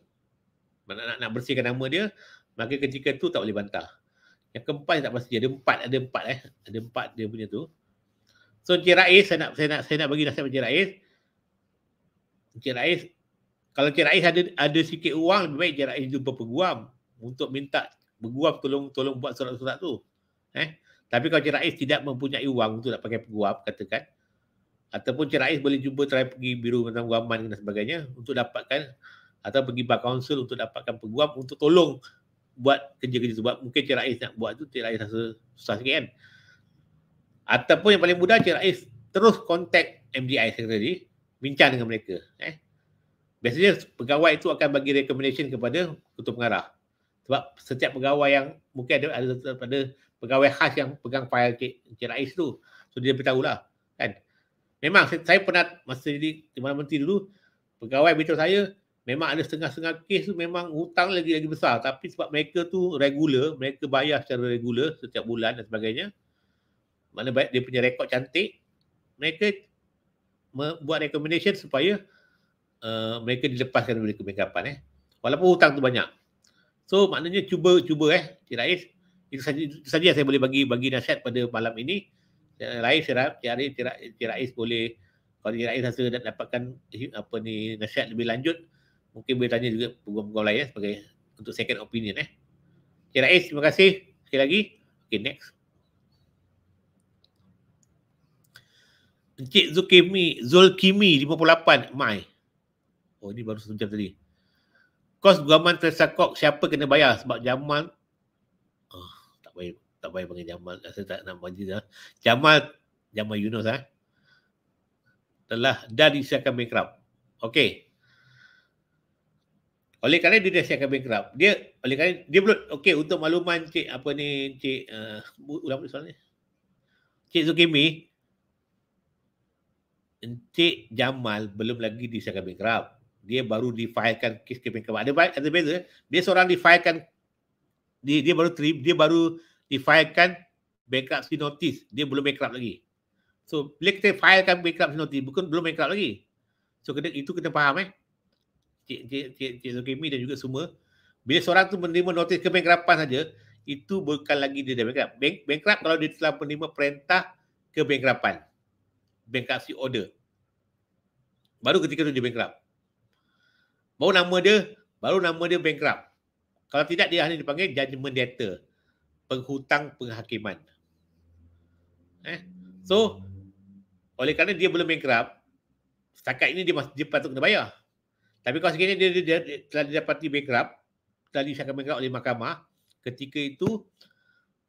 Nak, nak, nak bersihkan nama dia, maka ketika tu tak boleh bantah. Yang keempat tak pasti ada empat, ada empat eh. Ada empat dia punya tu. So Encik Rais saya nak saya nak saya nak bagi nasihat Encik Rais. Encik Rais kalau Encik Rais ada ada sikit uang lebih baik Encik Rais jumpa peguam untuk minta peguam tolong tolong buat surat-surat tu. Eh. Tapi kalau Encik Rais tidak mempunyai uang untuk nak pakai peguam katakan ataupun Cik Rais boleh cuba try pergi biru macam guaman dan sebagainya untuk dapatkan atau pergi bar council untuk dapatkan peguam untuk tolong buat kerja-kerja sebab mungkin Cik Rais nak buat tu Cik Rais rasa susah sikit kan ataupun yang paling mudah Cik Rais terus contact MDI Secretary bincang dengan mereka eh biasanya pegawai itu akan bagi recommendation kepada kutub pengarah sebab setiap pegawai yang mungkin ada ada pada pegawai khas yang pegang file Cik, Cik Rais tu so dia beritahulah kan Memang saya, saya pernah masa jadi Timbalan Menteri dulu, pegawai betul saya memang ada setengah-setengah kes tu memang hutang lagi-lagi besar. Tapi sebab mereka tu regular, mereka bayar secara regular setiap bulan dan sebagainya. Mana baik dia punya rekod cantik, mereka buat recommendation supaya uh, mereka dilepaskan dari kemengkapan eh. Walaupun hutang tu banyak. So maknanya cuba-cuba eh, Cik Rais. Itu saja, itu saja yang saya boleh bagi bagi nasihat pada malam ini. Rais Syaraf, Cik Rais, Cik Rais, Cik Rais boleh kalau Cik Rais rasa nak dapatkan apa ni nasihat lebih lanjut mungkin boleh tanya juga peguam-peguam lain eh, sebagai untuk second opinion eh. Cik Rais, terima kasih. Sekali lagi. Okay, next. Encik Zulkimi, Zulkimi 58, Mai. Oh, ini baru sejam tadi. Kos guaman tersakok siapa kena bayar sebab jaman oh, ah, tak bayar tak payah panggil Jamal. Saya tak nak panggil dah. Jamal, Jamal Yunus eh. Telah dah disiapkan bankrupt. Okey. Oleh kerana dia dah siapkan bankrupt. Dia, oleh kerana, dia belum, okey untuk makluman cik apa ni, cik, uh, ulang soalan ni. Cik Zulkimi, Encik Jamal belum lagi disiapkan bankrupt. Dia baru difailkan kes ke bankrupt. Ada baik, ada beza. Dia seorang difailkan, dia, dia baru, trip dia baru, dia baru, difailkan bankruptcy notice. Dia belum bankrupt lagi. So, bila kita failkan bankruptcy notice, bukan belum bankrupt lagi. So, kena, itu kena faham eh. Cik, cik, cik, cik Zulkimi dan juga semua. Bila seorang tu menerima notis kebankrupan saja, itu bukan lagi dia dah bankrupt. Bank, bankrupt kalau dia telah menerima perintah kebankrupan. Bankruptcy order. Baru ketika tu dia bankrupt. Baru nama dia, baru nama dia bankrupt. Kalau tidak, dia hanya dipanggil judgment debtor penghutang penghakiman. Eh? So, oleh kerana dia belum bankrupt, setakat ini dia, dia patut kena bayar. Tapi kalau sekiranya dia, dia, dia telah didapati bankrupt, telah disahkan bankrupt oleh mahkamah, ketika itu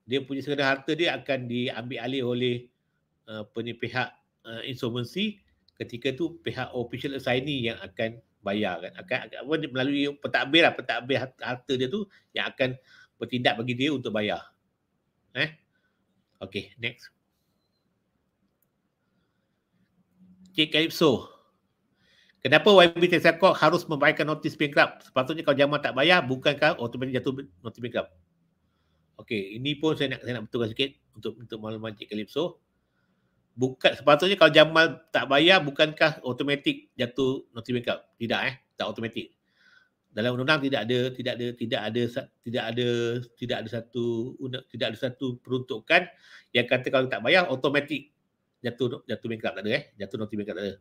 dia punya segala harta dia akan diambil alih oleh uh, pihak uh, eh, insolvency ketika itu pihak official assignee yang akan bayar kan akan, akan apa, melalui pentadbir lah pentadbir harta dia tu yang akan bertindak bagi dia untuk bayar Eh? Okay, next. Cik Calypso. Kenapa YB Tesakok harus membayarkan notis bankrupt? Sepatutnya kalau jaman tak bayar, bukankah otomatik jatuh notis bankrupt? Okay, ini pun saya nak saya nak betulkan sikit untuk untuk maklumat Cik Calypso. Bukan, sepatutnya kalau jaman tak bayar, bukankah otomatik jatuh notis bankrupt? Tidak eh, tak otomatik dalam undang-undang tidak ada tidak ada tidak ada tidak ada tidak ada satu tidak ada satu peruntukan yang kata kalau tak bayar automatik jatuh jatuh bankrupt tak ada eh jatuh nanti bankrupt tak ada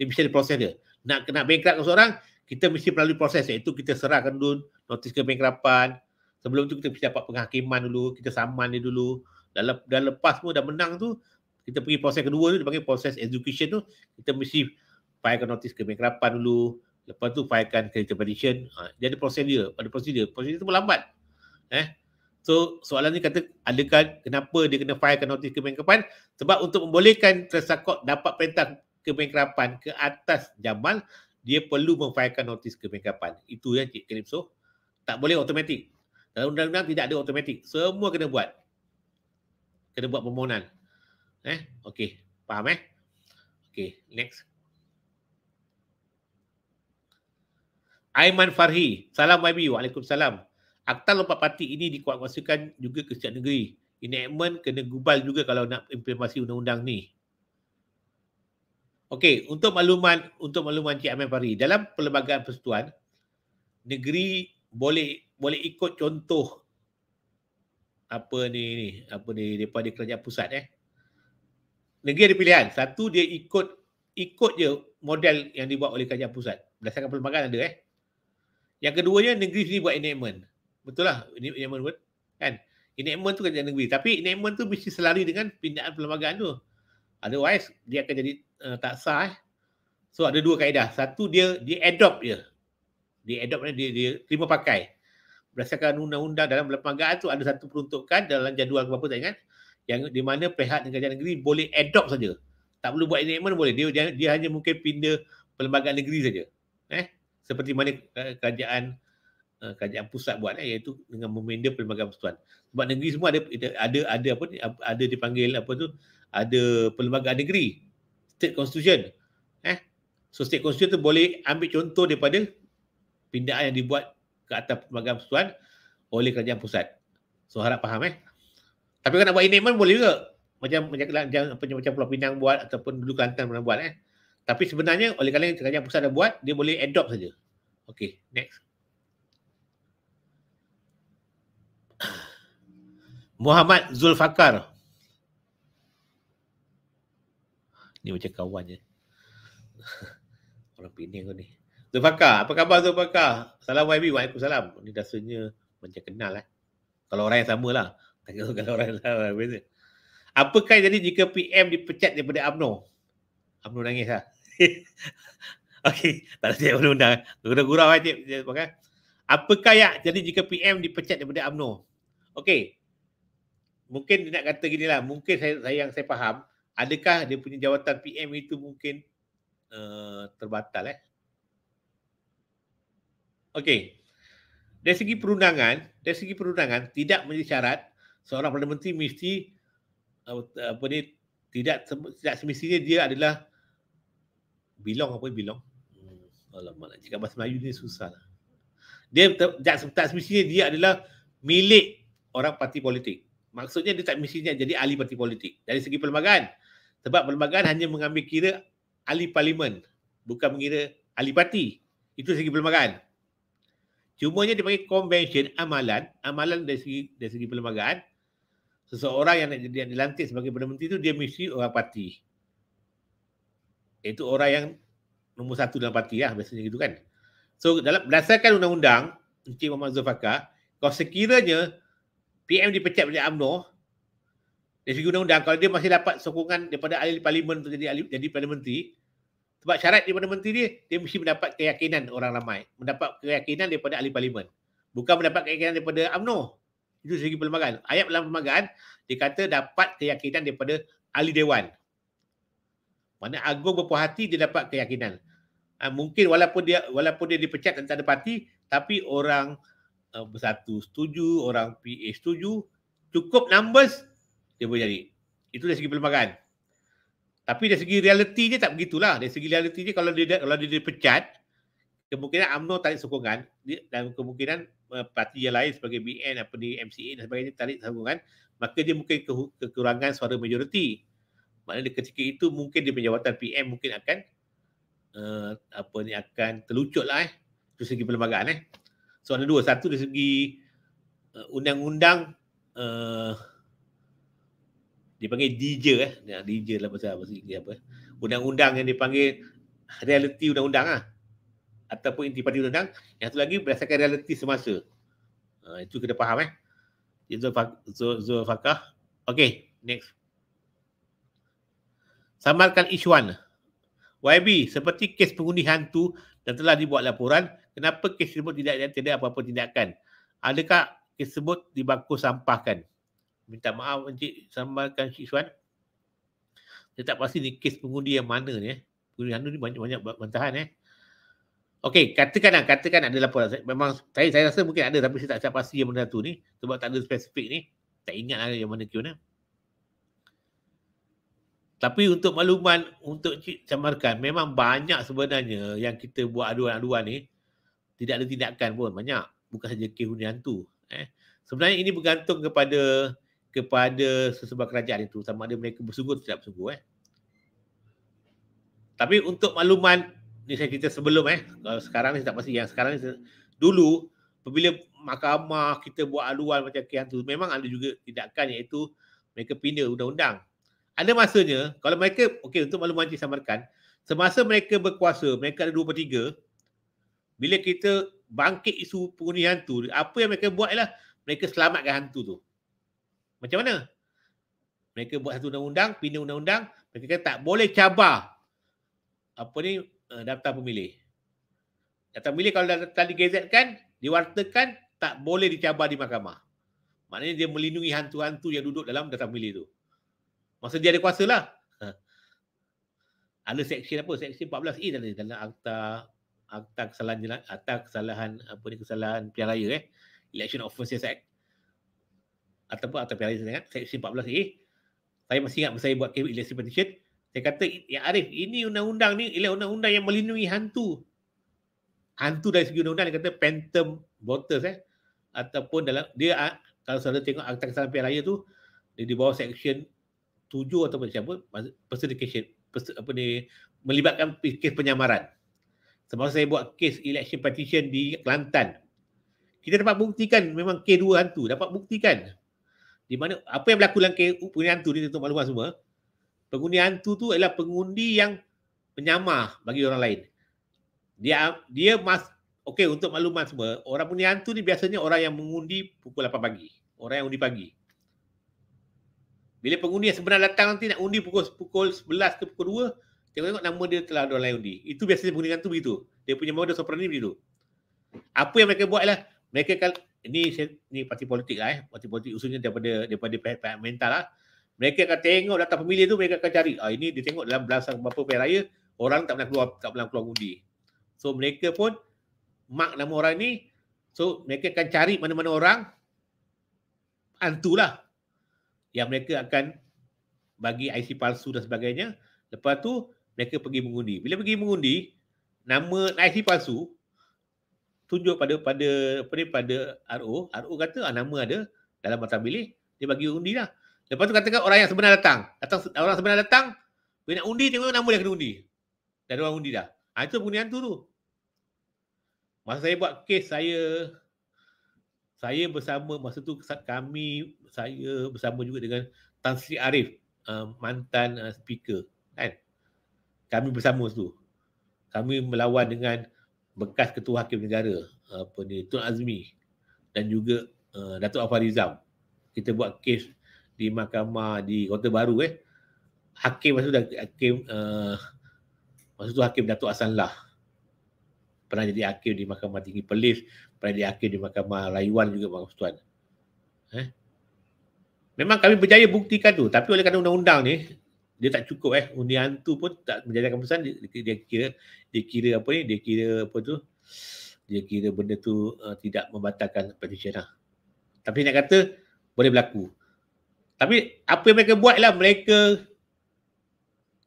dia mesti ada proses dia nak kena bankruptkan seorang kita mesti melalui proses iaitu kita serahkan dulu notis ke kebankrupan sebelum tu kita mesti dapat penghakiman dulu kita saman dia dulu dalam dan lepas tu dah menang tu kita pergi proses kedua tu dipanggil proses execution tu kita mesti payahkan notis ke kebankrupan dulu Lepas tu filekan creditor petition. Ha, dia ada prosedur. Ada prosedur. Prosedur tu pun lambat. Eh? So soalan ni kata adakah kenapa dia kena filekan notis kebankrapan? Sebab untuk membolehkan tersakot dapat perintah kebankrapan ke atas jamal dia perlu memfailkan notis kebankrapan. Itu yang Cik Kalipso. Tak boleh automatik. Dalam undang-undang tidak ada automatik. Semua kena buat. Kena buat permohonan. Eh, okey. Faham eh? Okey, next. Aiman Farhi. Salam YB. Waalaikumsalam. Akta lompat parti ini dikuatkuasakan juga ke setiap negeri. Enactment kena gubal juga kalau nak implementasi undang-undang ni. Okey, untuk makluman untuk makluman Cik Aiman Farhi, dalam perlembagaan persetuan, negeri boleh boleh ikut contoh apa ni ni apa ni daripada kerajaan pusat eh negeri ada pilihan satu dia ikut ikut je model yang dibuat oleh kerajaan pusat berdasarkan perlembagaan ada eh yang keduanya negeri sini buat enactment. Betul lah enactment pun. Kan? Enactment tu kerajaan negeri. Tapi enactment tu mesti selari dengan pindaan perlembagaan tu. Otherwise dia akan jadi uh, tak sah eh. So ada dua kaedah. Satu dia dia adopt je. Dia adopt dia, dia terima pakai. Berdasarkan undang-undang dalam perlembagaan tu ada satu peruntukan dalam jadual apa-apa tak kan? ingat. Yang di mana pihak kerajaan negeri boleh adopt saja. Tak perlu buat enactment boleh. Dia, dia, dia hanya mungkin pindah perlembagaan negeri saja. Eh? seperti mana eh, kerajaan eh, kerajaan pusat buat eh, iaitu dengan memindah pelbagai persatuan. Sebab negeri semua ada ada ada apa ni ada dipanggil apa tu ada perlembagaan negeri state constitution eh so state constitution tu boleh ambil contoh daripada pindaan yang dibuat ke atas perlembagaan persatuan oleh kerajaan pusat so harap faham eh tapi kalau nak buat enactment boleh juga macam macam macam, macam, macam, macam Pulau Pinang buat ataupun dulu Kelantan pernah buat eh tapi sebenarnya oleh kerana kerajaan pusat dah buat, dia boleh adopt saja. Okey, next. Muhammad Zulfakar. Ini macam kawan je. Orang pening kau ni. Zulfakar, apa khabar Zulfakar? Salam YB, Waalaikumsalam. Ni rasanya macam kenal lah. Kalau orang yang sama lah. Kalau orang yang sama, Apa Apakah jadi jika PM dipecat daripada UMNO? Abnu nangis lah. Okey, tak ada tiap undang. Gurau-gurau lah tiap. okay. Apakah yang jadi jika PM dipecat daripada UMNO? Okey. Mungkin dia nak kata gini lah. Mungkin saya, saya yang saya faham. Adakah dia punya jawatan PM itu mungkin uh, terbatal eh? Okey. Dari segi perundangan, dari segi perundangan tidak menjadi syarat seorang Perdana Menteri mesti uh, apa ni, tidak, tidak semestinya dia adalah Bilong apa bilong? Hmm. Alamak nak cakap bahasa Melayu ni susah lah. Dia tak sebetulnya semestinya dia adalah milik orang parti politik. Maksudnya dia tak mestinya jadi ahli parti politik. Dari segi perlembagaan. Sebab perlembagaan hanya mengambil kira ahli parlimen. Bukan mengira ahli parti. Itu segi perlembagaan. Cuma dia panggil convention amalan. Amalan dari segi, dari segi perlembagaan. Seseorang yang nak yang dilantik sebagai Perdana Menteri itu dia mesti orang parti. Itu orang yang nombor satu dalam parti lah biasanya gitu kan. So dalam berdasarkan undang-undang Encik Muhammad Zulfakar, kalau sekiranya PM dipecat oleh UMNO dari segi undang-undang, kalau dia masih dapat sokongan daripada ahli parlimen untuk jadi, ahli, jadi Perdana Menteri, sebab syarat daripada Menteri dia, dia mesti mendapat keyakinan orang ramai. Mendapat keyakinan daripada ahli parlimen. Bukan mendapat keyakinan daripada UMNO. Itu segi perlembagaan. Ayat dalam perlembagaan, dia kata dapat keyakinan daripada ahli Dewan mana agung berpuas hati dia dapat keyakinan. Ha, mungkin walaupun dia walaupun dia dipecat dan tak ada parti, tapi orang uh, bersatu setuju, orang PA setuju, cukup numbers dia boleh jadi. Itu dari segi perlembagaan. Tapi dari segi realiti dia tak begitulah. Dari segi realiti dia kalau dia kalau dia dipecat, kemungkinan amno tarik sokongan dan kemungkinan uh, parti yang lain sebagai BN apa ni MCA dan sebagainya tarik sokongan, maka dia mungkin ke, kekurangan suara majoriti maknanya ketika itu mungkin di penjawatan PM mungkin akan uh, apa ni akan terlucut lah eh dari segi perlembagaan eh so dua satu dari segi eh, undang-undang uh, dipanggil DJ eh ya, DJ lah pasal apa segi apa undang-undang yang dipanggil realiti undang-undang lah ataupun intipati undang-undang yang satu lagi berdasarkan realiti semasa uh, itu kena faham eh itu Zulfakah. Okay, next. Samarkan Ishwan. YB, seperti kes pengundi hantu dan telah dibuat laporan, kenapa kes tersebut tidak ada apa-apa tindakan? Adakah kes tersebut dibakar sampahkan? Minta maaf Encik Samarkan Ishwan. Saya tak pasti ni kes pengundi yang mana ni. Eh. Pengundi hantu ni banyak-banyak bantahan eh. Okey, katakanlah, katakan ada laporan. Memang saya saya rasa mungkin ada tapi saya tak, tak pasti yang benda tu ni sebab tak ada spesifik ni. Tak ingatlah yang mana kena. Eh. Tapi untuk makluman untuk Cik Camarkan memang banyak sebenarnya yang kita buat aduan-aduan ni tidak ada tindakan pun banyak. Bukan saja kes hunian tu. Eh. Sebenarnya ini bergantung kepada kepada sesebuah kerajaan itu sama ada mereka bersungguh atau tidak bersungguh. Eh. Tapi untuk makluman ni saya cerita sebelum eh kalau sekarang ni tak pasti yang sekarang ni dulu apabila mahkamah kita buat aduan macam kian tu memang ada juga tindakan iaitu mereka pindah undang-undang ada masanya kalau mereka okey untuk maklumat yang disamarkan semasa mereka berkuasa mereka ada dua per tiga bila kita bangkit isu pengundi hantu apa yang mereka buat ialah mereka selamatkan hantu tu macam mana mereka buat satu undang-undang pindah undang-undang mereka kata tak boleh cabar apa ni eh, daftar pemilih daftar pemilih kalau dah, dah digazetkan diwartakan tak boleh dicabar di mahkamah Maknanya dia melindungi hantu-hantu yang duduk dalam daftar pemilih tu. Masa dia ada kuasa lah. Ha. Ada seksyen apa? Seksyen 14A e tadi dalam akta akta kesalahan jenayah, akta kesalahan apa ni kesalahan pilihan raya eh. Election Offences Act. Ataupun akta pilihan raya saya ingat. Seksyen 14A. E. Saya masih ingat saya buat election petition. Saya kata, ya Arif, ini undang-undang ni ialah undang-undang yang melindungi hantu. Hantu dari segi undang-undang dia kata phantom voters eh. Ataupun dalam, dia kalau saudara tengok akta kesalahan pilihan raya tu, dia di bawah seksyen tuju ataupun siapa persedication pers, apa ni melibatkan kes penyamaran. Semasa saya buat kes election petition di Kelantan. Kita dapat buktikan memang K2 hantu dapat buktikan. Di mana apa yang berlaku dalam k pengundi hantu ni untuk maklumat semua. Pengundi hantu tu adalah pengundi yang menyamar bagi orang lain. Dia dia mas okey untuk maklumat semua, orang pengundi hantu ni biasanya orang yang mengundi pukul 8 pagi. Orang yang undi pagi. Bila pengundi yang sebenar datang nanti nak undi pukul pukul 11 ke pukul 2, tengok-tengok nama dia telah ada online undi. Itu biasanya pengundi tu begitu. Dia punya modus operandi begitu. Apa yang mereka buat ialah mereka kal ini ni parti politik lah eh. Parti politik usulnya daripada daripada pihak mental lah. Mereka akan tengok data pemilih tu mereka akan cari. Ah ini dia tengok dalam belasan beberapa pilihan raya orang tak pernah keluar tak pernah keluar undi. So mereka pun mark nama orang ni. So mereka akan cari mana-mana orang antulah yang mereka akan bagi IC palsu dan sebagainya. Lepas tu mereka pergi mengundi. Bila pergi mengundi, nama IC palsu tunjuk pada pada apa pada RO, RO kata ah, nama ada dalam mata pilih, dia bagi undi lah. Lepas tu katakan orang yang sebenar datang. Datang orang sebenar datang, bila nak undi tengok nama dia kena undi. Dan orang undi dah. Ha, itu pengundian tu tu. Masa saya buat kes saya saya bersama masa tu kami saya bersama juga dengan Tan Sri Arif uh, mantan uh, speaker kan kami bersama tu kami melawan dengan bekas ketua hakim negara apa ni Tun Azmi dan juga uh, Datuk Afarizam kita buat kes di mahkamah di Kota Baru eh hakim masa tu hakim uh, masa tu hakim Datuk Asanlah pernah jadi hakim di Mahkamah Tinggi Perlis, pernah jadi hakim di Mahkamah Rayuan juga Pak Ustuan. Eh? Memang kami berjaya buktikan tu, tapi oleh kerana undang-undang ni, dia tak cukup eh. Undian tu pun tak menjadikan pesan, dia, dia, kira, dia kira apa ni, dia kira apa tu, dia kira benda tu uh, tidak membatalkan petisyen lah. Tapi nak kata, boleh berlaku. Tapi apa yang mereka buat ialah mereka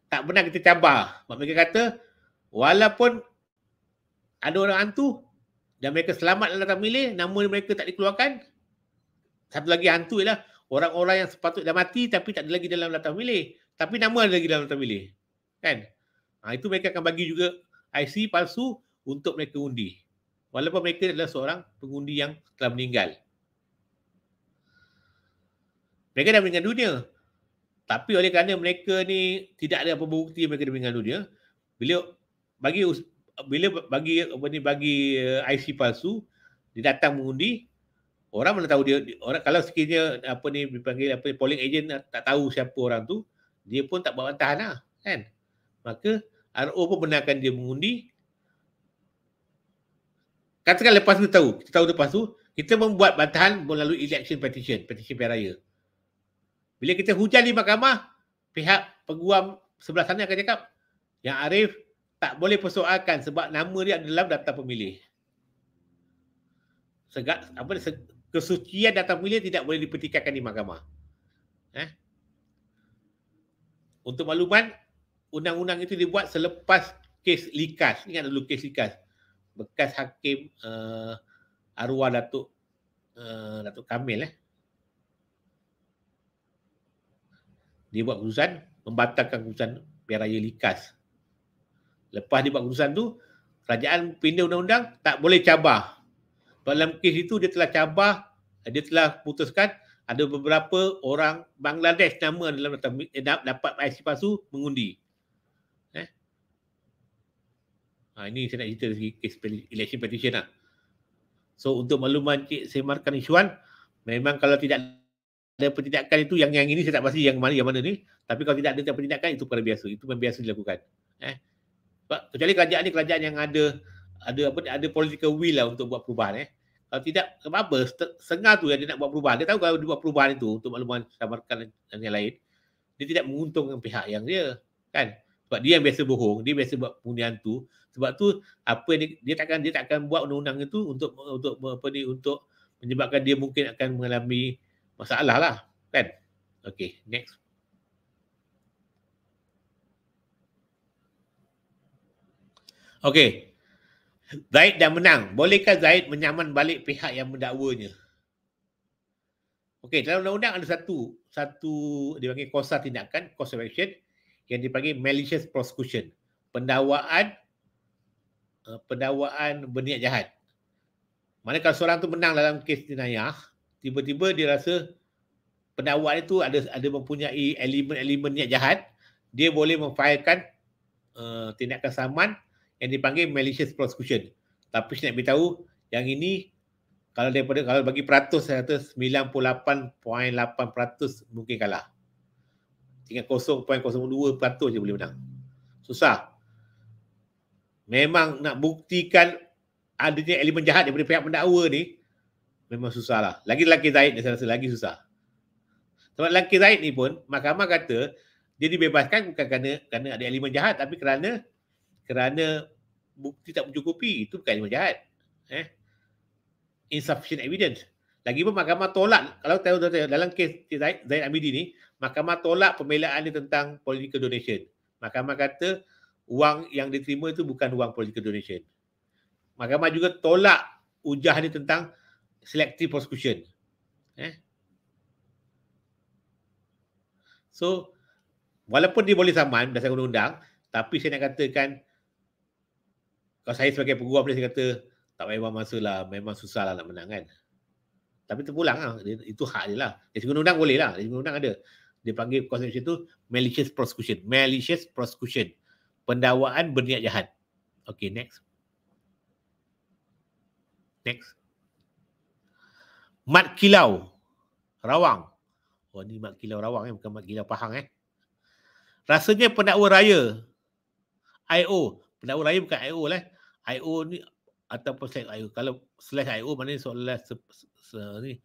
tak benar kita cabar. Mereka kata, walaupun ada orang hantu dan mereka selamat dalam tak milih nama mereka tak dikeluarkan satu lagi hantu ialah orang-orang yang sepatutnya dah mati tapi tak ada lagi dalam latar milih tapi nama ada lagi dalam latar milih kan ha, itu mereka akan bagi juga IC palsu untuk mereka undi walaupun mereka adalah seorang pengundi yang telah meninggal mereka dah meninggal dunia tapi oleh kerana mereka ni tidak ada apa-apa bukti mereka dah meninggal dunia bila bagi bila bagi apa ni bagi eh, IC palsu dia datang mengundi orang mana tahu dia orang kalau sekiranya apa ni dipanggil apa ni, polling agent lah, tak tahu siapa orang tu dia pun tak buat bantahan lah kan maka RO pun benarkan dia mengundi katakan lepas tu tahu kita tahu lepas tu kita membuat bantahan melalui election petition petition peraya bila kita hujan di mahkamah pihak peguam sebelah sana akan cakap yang Arif tak boleh persoalkan sebab nama dia dalam data pemilih. Segak, apa, kesucian data pemilih tidak boleh dipertikaikan di mahkamah. Eh? Untuk makluman, undang-undang itu dibuat selepas kes likas. Ingat dulu kes likas. Bekas hakim uh, arwah Datuk, uh, Datuk Kamil. Eh? Dia buat keputusan, membatalkan keputusan biar likas. Lepas dia buat keputusan tu, kerajaan pindah undang-undang tak boleh cabar. Dalam kes itu dia telah cabar, dia telah putuskan ada beberapa orang Bangladesh nama dalam eh, dapat IC palsu mengundi. Eh? Ha, ini saya nak cerita dari kes election petition lah. So untuk makluman Cik Semarkan Isuan, memang kalau tidak ada pertindakan itu yang yang ini saya tak pasti yang mana yang mana ni. Tapi kalau tidak ada pertindakan itu perkara biasa. Itu memang biasa dilakukan. Eh? kecuali kerajaan ni kerajaan yang ada ada apa ada political will lah untuk buat perubahan eh. Kalau tidak apa-apa sengal tu yang dia nak buat perubahan. Dia tahu kalau dia buat perubahan itu untuk makluman samarkan dan yang lain dia tidak menguntungkan pihak yang dia kan. Sebab dia yang biasa bohong, dia biasa buat pengundian tu. Sebab tu apa yang dia, dia takkan dia takkan buat undang-undang itu untuk untuk apa ni untuk menyebabkan dia mungkin akan mengalami masalah lah kan. Okay next Okey. Zaid dah menang. Bolehkah Zaid menyaman balik pihak yang mendakwanya? Okey, dalam undang-undang ada satu satu dipanggil kosa tindakan, cause action yang dipanggil malicious prosecution. pendakwaan uh, eh, pendawaan berniat jahat. Mana seorang tu menang dalam kes jenayah, tiba-tiba dia rasa pendakwaan itu ada ada mempunyai elemen-elemen niat jahat, dia boleh memfailkan uh, tindakan saman yang dipanggil malicious prosecution. Tapi saya nak beritahu yang ini kalau daripada kalau bagi peratus saya kata 98.8% mungkin kalah. Tinggal 0.02% je boleh menang. Susah. Memang nak buktikan adanya elemen jahat daripada pihak pendakwa ni memang susah lah. Lagi lelaki Zaid saya rasa lagi susah. Sebab lelaki Zaid ni pun mahkamah kata dia dibebaskan bukan kerana, kerana ada elemen jahat tapi kerana kerana bukti tak mencukupi itu bukan cuma jahat eh insufficient evidence Lagi lagipun mahkamah tolak kalau tahu dalam kes Zain, Zain Abidin ni mahkamah tolak pembelaan dia tentang political donation mahkamah kata wang yang diterima itu bukan wang political donation mahkamah juga tolak ujah ni tentang selective prosecution eh so walaupun dia boleh saman berdasarkan undang-undang tapi saya nak katakan kalau saya sebagai peguam dia, saya kata tak payah buang masa lah. Memang susah lah nak menang kan. Tapi terpulang lah. Dia, itu hak dia lah. Dia sebuah undang boleh lah. Dia sebuah undang ada. Dia panggil konsep macam tu malicious prosecution. Malicious prosecution. Pendawaan berniat jahat. Okay, next. Next. Mat Kilau. Rawang. Oh, ni Mat Kilau Rawang eh. Bukan Mat Kilau Pahang eh. Rasanya pendakwa raya. I.O pendakwa lain bukan IO lah. Eh. IO ni ataupun slash IO. Kalau slash IO maknanya slash se, se, se, ni.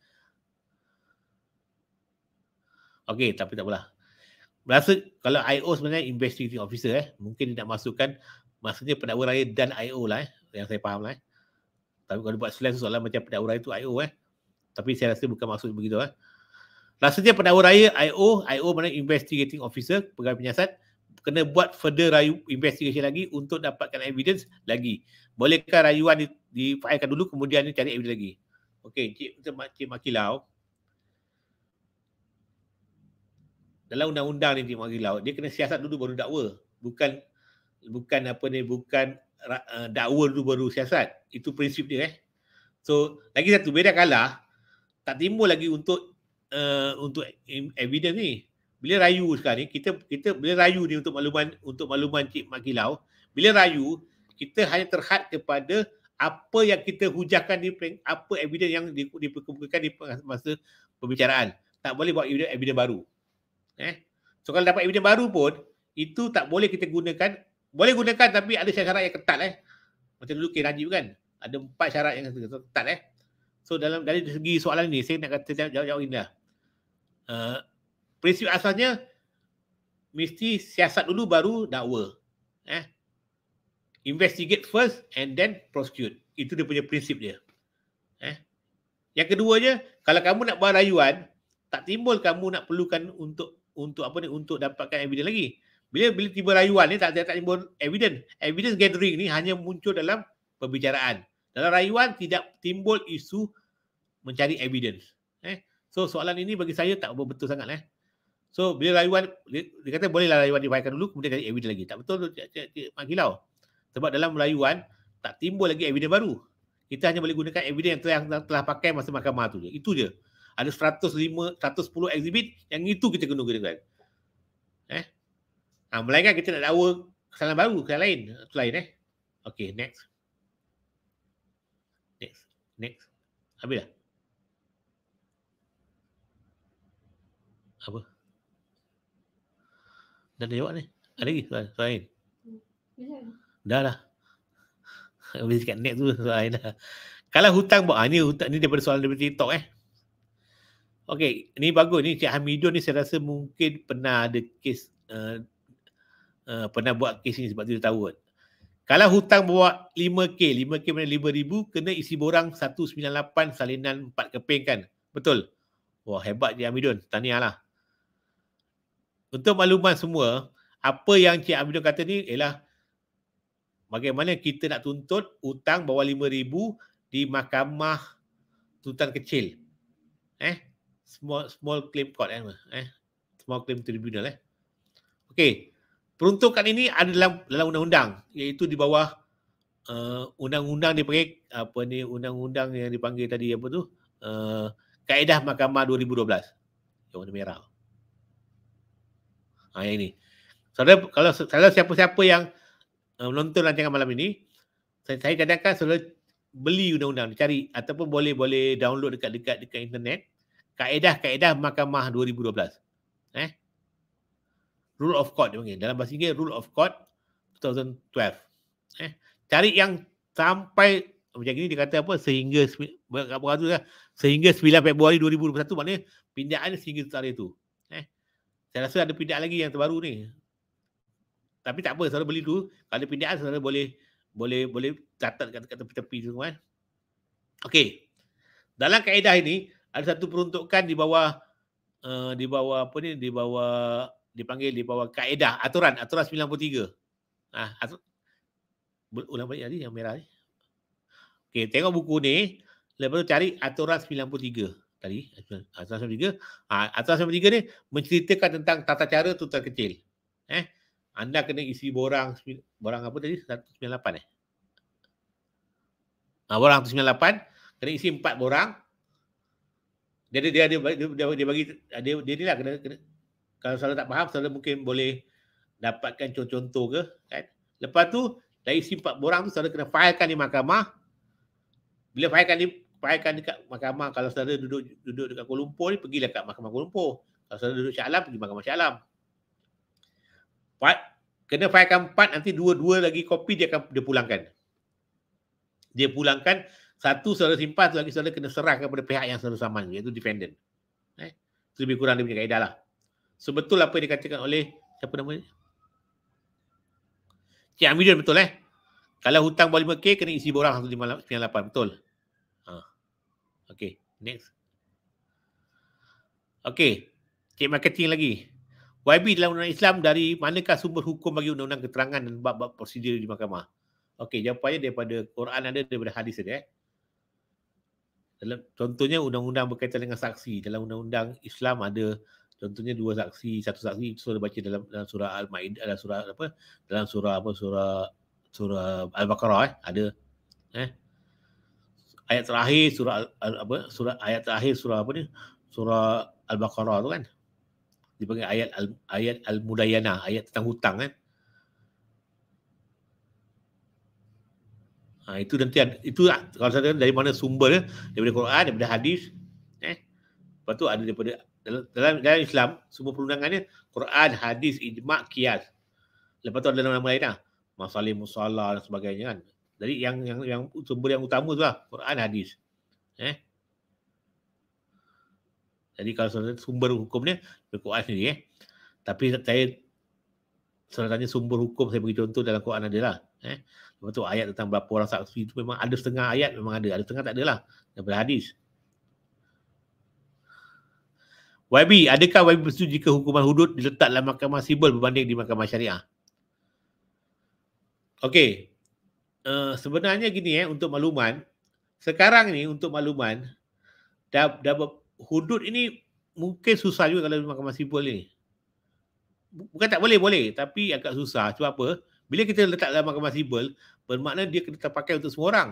Okay, tapi tak apalah. Berasa kalau IO sebenarnya investigating officer eh. Mungkin dia nak masukkan maksudnya pendakwa raya dan IO lah eh. Yang saya faham lah eh. Tapi kalau buat slash soalan macam pendakwa raya tu IO eh. Tapi saya rasa bukan maksud begitu lah. Eh. Rasanya pendakwa raya IO, IO mana investigating officer, pegawai penyiasat kena buat further rayu, investigation lagi untuk dapatkan evidence lagi. Bolehkah rayuan difailkan dulu kemudian ni cari evidence lagi. Okey, Cik, Cik Makilau. Dalam undang-undang ni Cik Makilau, dia kena siasat dulu baru dakwa. Bukan bukan apa ni, bukan uh, dakwa dulu baru siasat. Itu prinsip dia eh. So, lagi satu, beda kalah, tak timbul lagi untuk uh, untuk evidence ni bila rayu sekarang ni kita kita bila rayu ni untuk makluman untuk makluman Cik Makilau, Kilau bila rayu kita hanya terhad kepada apa yang kita hujahkan di apa evidence yang diperkemukakan di masa pembicaraan tak boleh buat evidence, evidence baru eh so kalau dapat evidence baru pun itu tak boleh kita gunakan boleh gunakan tapi ada syarat yang ketat eh macam dulu K. Najib kan ada empat syarat yang ketat eh so dalam dari segi soalan ni saya nak kata jawab-jawab inilah uh, prinsip asalnya mesti siasat dulu baru dakwa eh investigate first and then prosecute itu dia punya prinsip dia eh yang keduanya kalau kamu nak buat rayuan tak timbul kamu nak perlukan untuk untuk apa ni untuk dapatkan evidence lagi bila bila tiba rayuan ni tak ada tak timbul evidence evidence gathering ni hanya muncul dalam perbicaraan dalam rayuan tidak timbul isu mencari evidence eh so soalan ini bagi saya tak betul sangat eh So bila rayuan dia, dia kata bolehlah rayuan dibahayakan dulu kemudian cari evidence lagi. Tak betul tu Mak Hilau. Sebab dalam rayuan tak timbul lagi evidence baru. Kita hanya boleh gunakan evidence yang telah, yang telah pakai masa mahkamah tu je. Itu je. Ada 105 110 exhibit yang itu kita kena gunakan. Eh. Ha, melainkan kita nak dakwa kesalahan baru ke lain, tu lain eh. Okay, next. Next. Next. Habis dah. Dah dah jawab ni. Ada lagi soalan, lain? Ya. Dah lah. Boleh cakap net tu soalan lain dah. Kalau hutang buat, ha, ni, hutang, ni daripada soalan daripada TikTok eh. Okay, ni bagus ni. Cik Hamidun ni saya rasa mungkin pernah ada kes, uh, uh, pernah buat kes ni sebab dia tahu. Kalau hutang buat 5K, 5K mana 5,000, kena isi borang 198 salinan 4 keping kan? Betul. Wah, hebat Cik Hamidun. Tahniah lah untuk maklumat semua, apa yang Cik Abidul kata ni ialah bagaimana kita nak tuntut hutang bawah RM5,000 di mahkamah tuntutan kecil. Eh, small small claim court eh. eh? Small claim tribunal eh. Okey. Peruntukan ini ada dalam dalam undang-undang iaitu di bawah uh, undang-undang dipanggil apa ni undang-undang yang dipanggil tadi apa tu? Uh, Kaedah Mahkamah 2012. Yang warna merah. Ha, yang ini. Saudara, so, kalau, kalau siapa-siapa yang uh, menonton rancangan malam ini, saya, saya cadangkan saudara beli undang-undang, cari ataupun boleh-boleh download dekat-dekat dekat internet kaedah-kaedah mahkamah 2012. Eh? Rule of court dia panggil. Dalam bahasa Inggeris, rule of court 2012. Eh? Cari yang sampai macam ini dia kata apa sehingga lah, sehingga 9 Februari 2021 maknanya pindahan sehingga tarikh itu. tu. Saya rasa ada pindaan lagi yang terbaru ni. Tapi tak apa, saudara beli dulu. Kalau ada pindaan, saudara boleh boleh boleh catat kat, kat tepi-tepi tu kan. Okey. Dalam kaedah ini, ada satu peruntukan di bawah uh, di bawah apa ni, di bawah dipanggil di bawah kaedah, aturan, aturan 93. Ah, atur, ulang balik tadi yang merah ni. Okey, tengok buku ni. Lepas tu cari aturan 93 tadi atas nombor tiga atas ha, nombor tiga ni menceritakan tentang tata cara tu kecil. eh anda kena isi borang borang apa tadi 198 eh ah, borang 198 kena isi empat borang Jadi dia dia dia, dia, dia bagi dia dia ni lah kena, kena kalau salah tak faham salah mungkin boleh dapatkan contoh-contoh ke kan lepas tu dah isi empat borang tu salah kena failkan di mahkamah bila failkan di Paikan dekat mahkamah kalau saudara duduk duduk dekat Kuala Lumpur ni pergilah kat mahkamah Kuala Lumpur. Kalau saudara duduk Shah Alam pergi mahkamah Shah Alam. Pat kena faikan empat nanti dua-dua lagi kopi dia akan dia pulangkan. Dia pulangkan satu saudara simpan satu lagi saudara kena serahkan kepada pihak yang saudara saman iaitu defendant. Eh. Itu lebih kurang dia punya kaedah lah. Sebetul so, apa yang dikatakan oleh siapa nama dia? Cik Amirin betul eh. Kalau hutang boleh 5K kena isi borang 1998 betul. Okay, next. Okay, cik marketing lagi. YB dalam undang-undang Islam dari manakah sumber hukum bagi undang-undang keterangan dan bab-bab prosedur di mahkamah? Okay, jawapannya daripada Quran ada daripada hadis ada eh. Dalam, contohnya undang-undang berkaitan dengan saksi. Dalam undang-undang Islam ada contohnya dua saksi, satu saksi sudah baca dalam, dalam surah Al-Maidah dalam surah apa? Dalam surah apa? Surah surah Al-Baqarah eh ada eh ayat terakhir surah apa surah ayat terakhir surah apa ni surah al-baqarah tu kan dipanggil ayat al ayat al-mudayana ayat tentang hutang kan ha, itu nanti itu kalau saya dari mana sumber dia daripada Quran daripada hadis eh lepas tu ada daripada dalam dalam Islam semua perundangannya Quran hadis ijma' qiyas lepas tu ada nama-nama lain lah masalih musalla dan sebagainya kan jadi yang yang yang sumber yang utama tu lah Quran hadis. Eh. Jadi kalau sumber hukum ni Quran sendiri eh. Tapi saya sebenarnya sumber hukum saya bagi contoh dalam Quran adalah eh. Lepas tu ayat tentang berapa orang saksi tu memang ada setengah ayat memang ada, ada setengah tak ada lah daripada hadis. YB, adakah YB bersetuju jika hukuman hudud diletak dalam mahkamah sibil berbanding di mahkamah syariah? Okey, uh, sebenarnya gini eh untuk makluman sekarang ni untuk makluman dapat hudud ini mungkin susah juga kalau mahkamah sipil ni bukan tak boleh boleh tapi agak susah sebab apa bila kita letak dalam mahkamah sipil bermakna dia kena terpakai untuk semua orang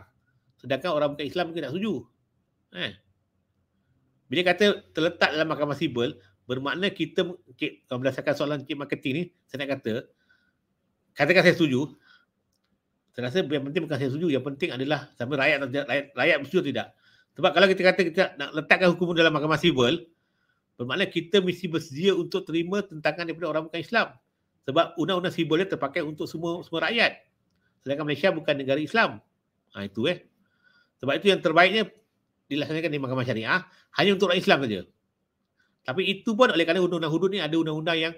sedangkan orang bukan Islam mungkin tak setuju eh bila kata terletak dalam mahkamah sipil bermakna kita kalau berdasarkan soalan cik marketing ni saya nak kata katakan saya setuju saya rasa yang penting bukan saya setuju, yang penting adalah sama rakyat atau rakyat, rakyat bersetuju tidak. Sebab kalau kita kata kita nak letakkan hukum dalam mahkamah sivil, bermakna kita mesti bersedia untuk terima tentangan daripada orang bukan Islam. Sebab undang-undang sivil dia terpakai untuk semua semua rakyat. Sedangkan Malaysia bukan negara Islam. Ha, itu eh. Sebab itu yang terbaiknya dilaksanakan di mahkamah syariah hanya untuk orang Islam saja. Tapi itu pun oleh kerana undang-undang hudud ni ada undang-undang yang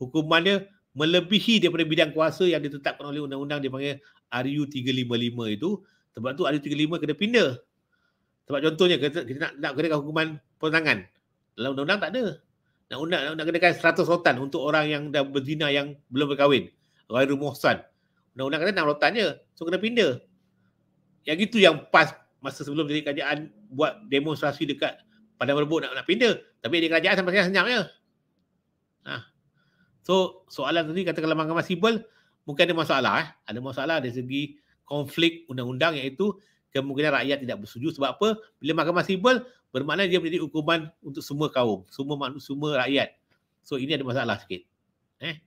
hukumannya melebihi daripada bidang kuasa yang ditetapkan oleh undang-undang dipanggil RU355 itu sebab tu RU355 kena pindah sebab contohnya kita, kita nak, nak kenakan hukuman penangan dalam undang-undang tak ada nak, undang, nak, nak kenakan 100 rotan untuk orang yang dah berzina yang belum berkahwin Rairul Mohsan undang-undang kena 6 rotan je so kena pindah yang itu yang pas masa sebelum jadi kerajaan buat demonstrasi dekat pada Merbuk nak, nak pindah tapi dia kerajaan sampai sekarang senyap je ya? So soalan tadi kata kalau mahkamah sipil mungkin ada masalah eh. Ada masalah dari segi konflik undang-undang iaitu kemungkinan rakyat tidak bersetuju sebab apa? Bila mahkamah sipil bermakna dia menjadi hukuman untuk semua kaum, semua manusia, semua rakyat. So ini ada masalah sikit. Eh.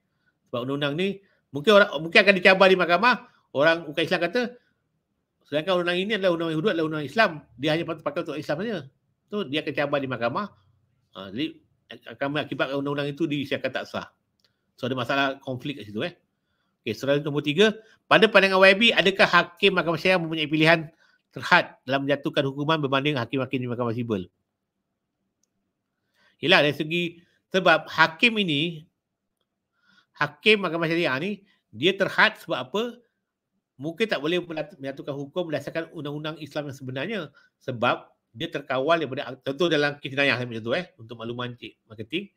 Sebab undang-undang ni mungkin orang mungkin akan dicabar di mahkamah orang UK Islam kata sedangkan undang-undang ini adalah undang-undang hudud adalah undang-undang Islam dia hanya patut pakai untuk Islam saja. Tu so, dia akan cabar di mahkamah. Ha, jadi akan mengakibatkan undang-undang itu disiarkan tak sah. So ada masalah konflik kat situ eh. Okey, soalan nombor tiga. Pada pandangan YB, adakah hakim mahkamah syariah mempunyai pilihan terhad dalam menjatuhkan hukuman berbanding hakim-hakim di mahkamah sibel? Yelah, dari segi sebab hakim ini, hakim mahkamah syariah ni, dia terhad sebab apa? Mungkin tak boleh menyatukan hukum berdasarkan undang-undang Islam yang sebenarnya sebab dia terkawal daripada tentu dalam kes jenayah macam tu eh untuk makluman cik marketing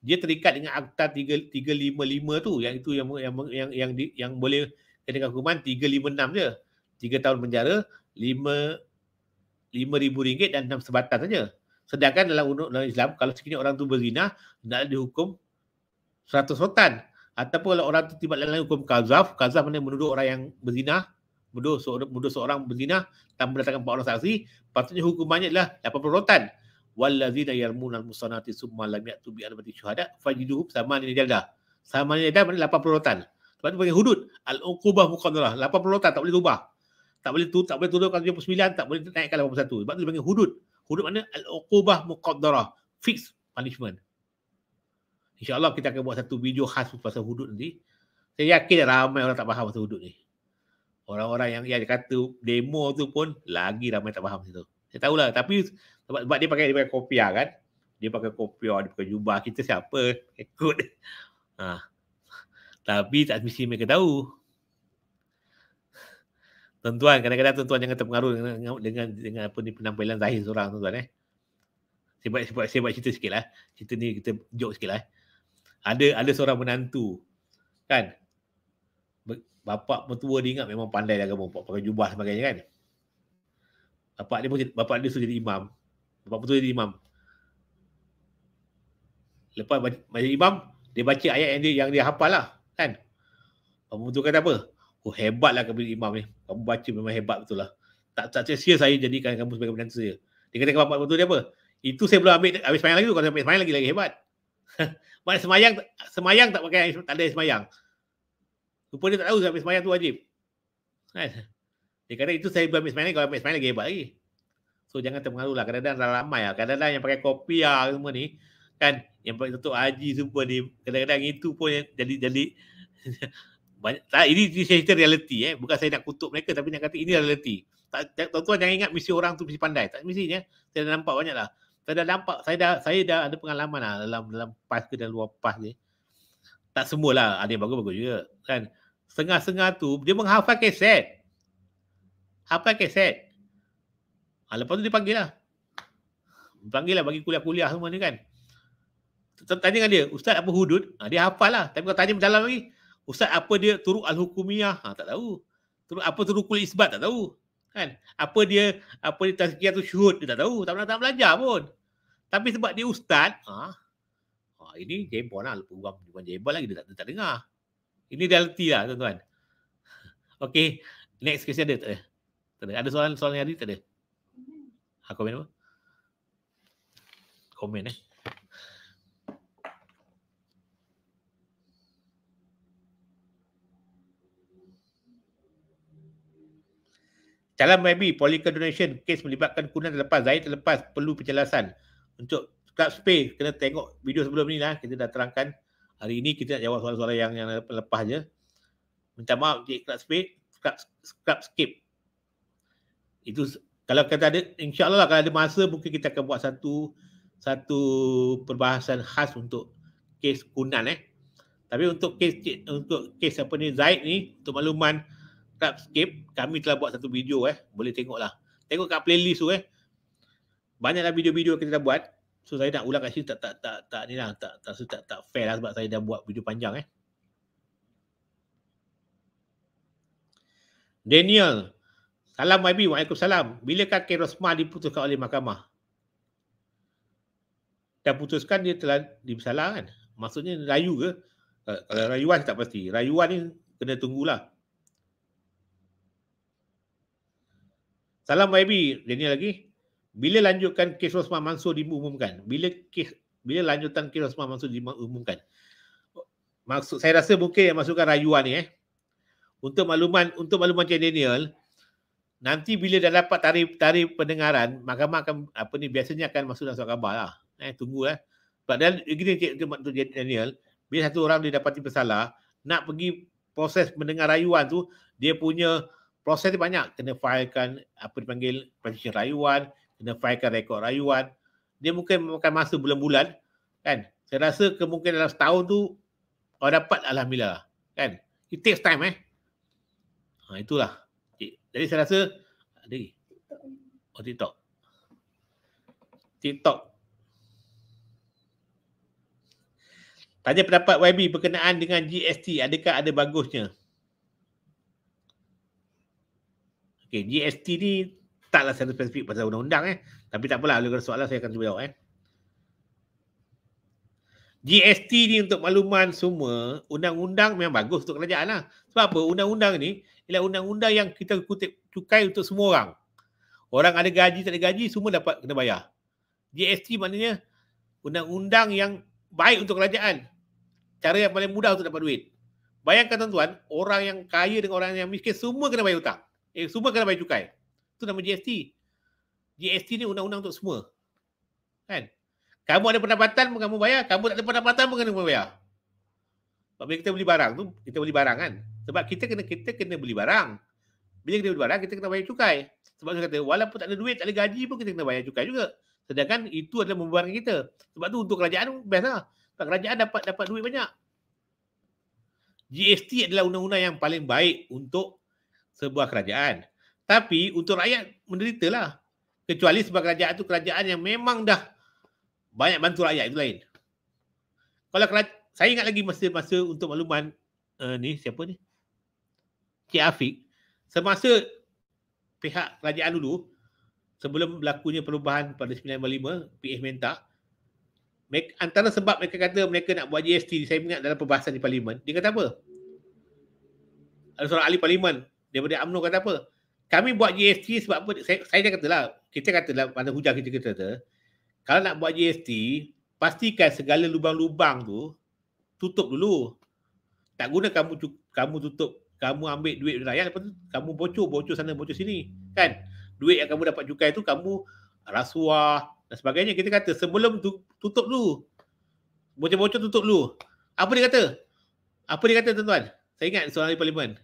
dia terikat dengan akta 355 tu yang itu yang yang yang yang, di, yang boleh kena hukuman 356 je. 3 tahun penjara, 5 ribu ringgit dan 6 sebatan saja. Sedangkan dalam undang-undang Islam kalau sekiranya orang tu berzina nak dihukum 100 rotan ataupun kalau orang tu tiba dalam hukum kazaf, kazaf mana menuduh orang yang berzina, menuduh seorang menuduh seorang berzina tanpa datangkan empat saksi, patutnya hukumannya adalah 80 rotan wallazina yarmuna musanati summa lam yatu bi arbati syuhada fajiduhum samani jalda samani jalda mana 80 rotan sebab tu panggil hudud al uqubah muqaddarah 80 rotan tak boleh ubah tak boleh tu tak boleh turunkan 79 tak boleh naik naikkan 81 sebab tu panggil hudud hudud mana al uqubah muqaddarah fix punishment insyaallah kita akan buat satu video khas pasal hudud nanti saya yakin ramai orang tak faham pasal hudud ni orang-orang yang yang kata demo tu pun lagi ramai tak faham situ. Saya tahu lah, tapi sebab, sebab dia pakai dia pakai kopiah kan. Dia pakai kopiah, dia pakai jubah. Kita siapa? Ikut. Ha. Tapi tak mesti mereka tahu. Tuan-tuan, kadang-kadang tuan-tuan jangan terpengaruh dengan dengan, dengan, dengan apa ni penampilan zahir seorang tuan-tuan eh. Saya buat, saya cerita sikit lah. Cerita ni kita joke sikit lah, eh. Ada ada seorang menantu. Kan? Bapak mertua dia ingat memang pandai dah agama. Pakai jubah sebagainya kan? Bapak dia pun bapak dia suruh jadi imam. Bapak betul jadi imam. Lepas baca, imam, dia baca ayat yang dia, yang dia hafal lah. Kan? Bapak betul kata apa? Oh hebatlah kamu jadi imam ni. Kamu baca memang hebat betul lah. Tak tak sia saya jadikan kamu sebagai penantu saya. Dia kata kepada bapak betul dia apa? Itu saya belum ambil habis semayang lagi tu. Kalau saya ambil semayang lagi, lagi hebat. Mana semayang, semayang tak pakai, tak ada semayang. Rupa dia tak tahu sampai semayang tu wajib. Kan? Right? Dia kata itu saya buat mix kalau mix lagi hebat lagi. So jangan terpengaruh lah. Kadang-kadang dah ramai lah. Kadang-kadang yang pakai kopi lah semua ni. Kan yang pakai tutup haji semua ni. Kadang-kadang itu pun jadi jadi. banyak, tak, ini, ini cerita reality eh. Bukan saya nak kutuk mereka tapi nak kata ini reality. Tak, tuan-tuan jangan ingat misi orang tu misi pandai. Tak mestinya. Eh. Saya dah nampak banyak lah. Saya dah nampak. Saya dah, saya dah ada pengalaman lah dalam, dalam pas ke dalam luar pas ni. Tak semualah ada yang bagus-bagus juga. Kan. Sengah-sengah tu dia menghafal keset. Apa kaset? Ha, ah, lepas tu dipanggil lah. Dipanggil lah bagi kuliah-kuliah semua ni kan. Tanya dengan dia, Ustaz apa hudud? Ha, dia hafal lah. Tapi kalau tanya dalam lagi, Ustaz apa dia turuk al-hukumiyah? Ha, tak tahu. Turuk, apa turuk kulit isbat? Tak tahu. Kan? Apa dia, apa dia tazkiyah tu syuhud? Dia tak tahu. Tak pernah, tak belajar pun. Tapi sebab dia Ustaz, ha, ha, ini jebol lah. Orang bukan jebol lagi, dia tak, dia tak dengar. Ini realiti lah tuan-tuan. Okay, next question dia tak ada. Tak ada. Ada soalan soalan hari tak ada? Ha, komen apa? Komen eh. Calon maybe polygon donation case melibatkan kunan terlepas. Zahid terlepas perlu penjelasan. Untuk club space kena tengok video sebelum ni lah. Kita dah terangkan. Hari ini kita nak jawab soalan-soalan yang, yang lepas je. Minta maaf cik club space. Club, club skip itu kalau kita ada insyaallah lah, kalau ada masa mungkin kita akan buat satu satu perbahasan khas untuk kes kunan eh tapi untuk kes untuk kes apa ni Zaid ni untuk makluman skip kami telah buat satu video eh boleh tengoklah tengok kat playlist tu eh banyaklah video-video kita dah buat so saya nak ulang kat sini tak tak tak tak ni lah tak tak tak, tak, tak fair lah sebab saya dah buat video panjang eh Daniel, Salam YB. Waalaikumsalam. Bila Kek Rosmah diputuskan oleh mahkamah? Dah putuskan dia telah dibesalah kan? Maksudnya rayu ke? Eh, kalau rayuan tak pasti. Rayuan ni kena tunggulah. Salam YB. Daniel lagi. Bila lanjutkan kes Rosmah Mansur diumumkan? Bila kes bila lanjutan kes Rosmah Mansur diumumkan? Maksud saya rasa mungkin yang masukkan rayuan ni eh. Untuk makluman untuk makluman Chen Daniel, Nanti bila dah dapat tarikh tarikh pendengaran, mahkamah akan apa ni biasanya akan masuk dalam surat khabar lah. Eh tunggu eh. Padahal gini cik untuk Daniel, bila satu orang dia dapati bersalah, nak pergi proses mendengar rayuan tu, dia punya proses dia banyak. Kena failkan apa dipanggil petition rayuan, kena failkan rekod rayuan. Dia mungkin memakan masa bulan-bulan kan. Saya rasa kemungkinan dalam setahun tu orang dapat alhamdulillah kan. It takes time eh. Ha, itulah. Jadi saya rasa ada lagi. Oh TikTok. TikTok. Tanya pendapat YB berkenaan dengan GST. Adakah ada bagusnya? Okay, GST ni taklah secara spesifik pasal undang-undang eh. Tapi tak apalah, kalau ada soalan saya akan cuba jawab eh. GST ni untuk makluman semua, undang-undang memang bagus untuk kerajaan lah. Sebab apa? Undang-undang ni, ialah undang-undang yang kita kutip cukai untuk semua orang. Orang ada gaji, tak ada gaji, semua dapat kena bayar. GST maknanya undang-undang yang baik untuk kerajaan. Cara yang paling mudah untuk dapat duit. Bayangkan tuan-tuan, orang yang kaya dengan orang yang miskin semua kena bayar hutang. Eh, semua kena bayar cukai. Itu nama GST. GST ni undang-undang untuk semua. Kan? Kamu ada pendapatan pun kamu bayar. Kamu tak ada pendapatan pun kena bayar. Sebab kita beli barang tu, kita beli barang kan. Sebab kita kena kita kena beli barang. Bila kita beli barang, kita kena bayar cukai. Sebab dia kata, walaupun tak ada duit, tak ada gaji pun kita kena bayar cukai juga. Sedangkan itu adalah membebankan kita. Sebab tu untuk kerajaan best lah. Sebab kerajaan dapat dapat duit banyak. GST adalah undang-undang yang paling baik untuk sebuah kerajaan. Tapi untuk rakyat menderita lah. Kecuali sebab kerajaan tu kerajaan yang memang dah banyak bantu rakyat itu lain. Kalau kerajaan, saya ingat lagi masa-masa untuk makluman uh, ni siapa ni? Cik Afiq semasa pihak kerajaan dulu sebelum berlakunya perubahan pada 1995 PH minta mereka, antara sebab mereka kata mereka nak buat GST saya ingat dalam perbahasan di parlimen dia kata apa ada seorang ahli parlimen daripada UMNO kata apa kami buat GST sebab apa saya, saya dah katalah kita katalah pada hujah kita kata kalau nak buat GST pastikan segala lubang-lubang tu tutup dulu tak guna kamu kamu tutup kamu ambil duit rakyat lepas tu kamu bocor bocor sana bocor sini kan duit yang kamu dapat cukai tu kamu rasuah dan sebagainya kita kata sebelum tu, tutup dulu bocor-bocor tutup dulu apa dia kata apa dia kata tuan-tuan saya ingat soalan di parlimen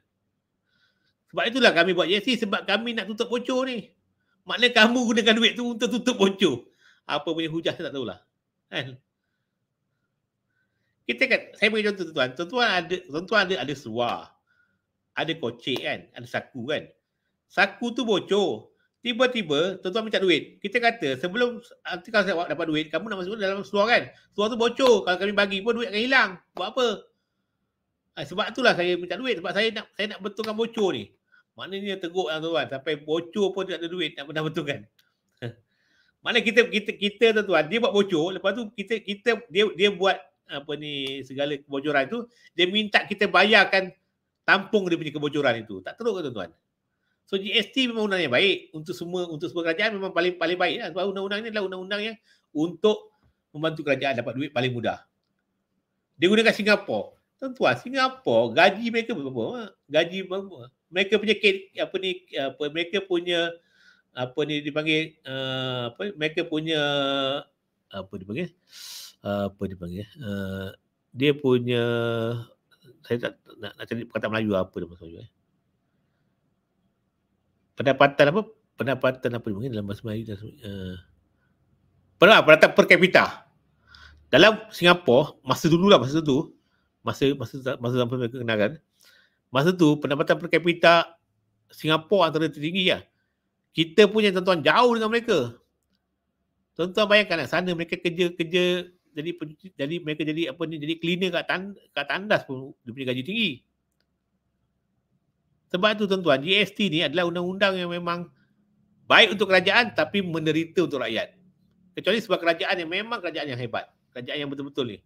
sebab itulah kami buat JC sebab kami nak tutup bocor ni maknanya kamu gunakan duit tu untuk tutup bocor apa punya hujah saya tak tahulah kan kita kata saya bagi contoh tuan-tuan tuan-tuan ada tuan ada ada suara ada kocik kan, ada saku kan. Saku tu bocor. Tiba-tiba tuan-tuan minta duit. Kita kata sebelum nanti ah, kalau saya dapat duit, kamu nak masuk dalam seluar kan? Seluar tu bocor. Kalau kami bagi pun duit akan hilang. Buat apa? Eh, sebab itulah saya minta duit. Sebab saya nak saya nak betulkan bocor ni. Maknanya teruk lah tuan-tuan. Sampai bocor pun tidak ada duit nak pernah betulkan. Mana kita kita kita tuan-tuan dia buat bocor lepas tu kita kita dia dia buat apa ni segala kebocoran tu dia minta kita bayarkan tampung dia punya kebocoran itu. Tak teruk ke tuan-tuan? So GST memang undang yang baik untuk semua untuk semua kerajaan memang paling paling baik lah. sebab undang-undang ini adalah undang-undang yang untuk membantu kerajaan dapat duit paling mudah. Dia gunakan Singapura. Tuan-tuan, Singapura gaji mereka berapa? Ha? Gaji berapa? Mereka punya apa ni apa mereka punya apa ni dipanggil uh, apa mereka punya apa dipanggil uh, apa dipanggil uh, dia punya saya tak nak, nak cari perkataan Melayu apa dalam bahasa Melayu eh. Pendapatan apa? Pendapatan apa mungkin dalam bahasa Melayu dalam, uh, eh. pernah pendapatan per kapita. Dalam Singapura masa dulu lah masa tu masa masa masa zaman kan. masa tu pendapatan per kapita Singapura antara tertinggi lah. Kita punya tuan-tuan jauh dengan mereka. Tuan-tuan bayangkan lah, sana mereka kerja-kerja jadi jadi mereka jadi apa ni jadi cleaner kat tan, kat tandas pun dia punya gaji tinggi. Sebab tu tuan-tuan, GST ni adalah undang-undang yang memang baik untuk kerajaan tapi menderita untuk rakyat. Kecuali sebab kerajaan yang memang kerajaan yang hebat, kerajaan yang betul-betul ni.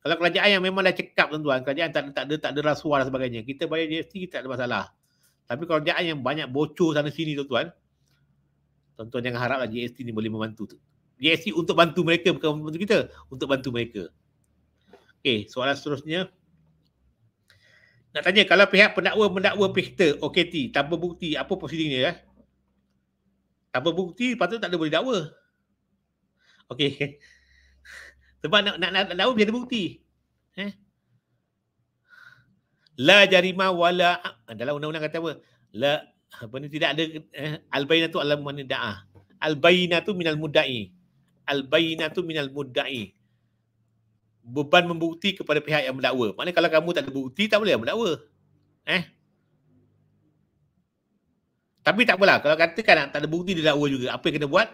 Kalau kerajaan yang memang dah cekap tuan-tuan, kerajaan tak tak ada tak ada rasuah dan sebagainya. Kita bayar GST kita tak ada masalah. Tapi kalau kerajaan yang banyak bocor sana sini tuan-tuan, tuan-tuan jangan haraplah GST ni boleh membantu tu reaksi untuk bantu mereka bukan untuk kita untuk bantu mereka okey soalan seterusnya nak tanya kalau pihak pendakwa mendakwa Peter OKT tanpa bukti apa prosedurnya eh tanpa bukti patut tak ada boleh dakwa okey sebab nak nak, nak, nak dakwa ada bukti eh la jarima wala ah, dalam undang-undang kata apa la apa ni tidak ada eh, al-bayna tu alam mana da'ah al-bayna tu minal mudai al-bayinatu minal mudda'i. Beban membukti kepada pihak yang mendakwa. Maknanya kalau kamu tak ada bukti, tak boleh mendakwa. Eh? Tapi tak apalah. Kalau katakan tak ada bukti, dia dakwa juga. Apa yang kena buat?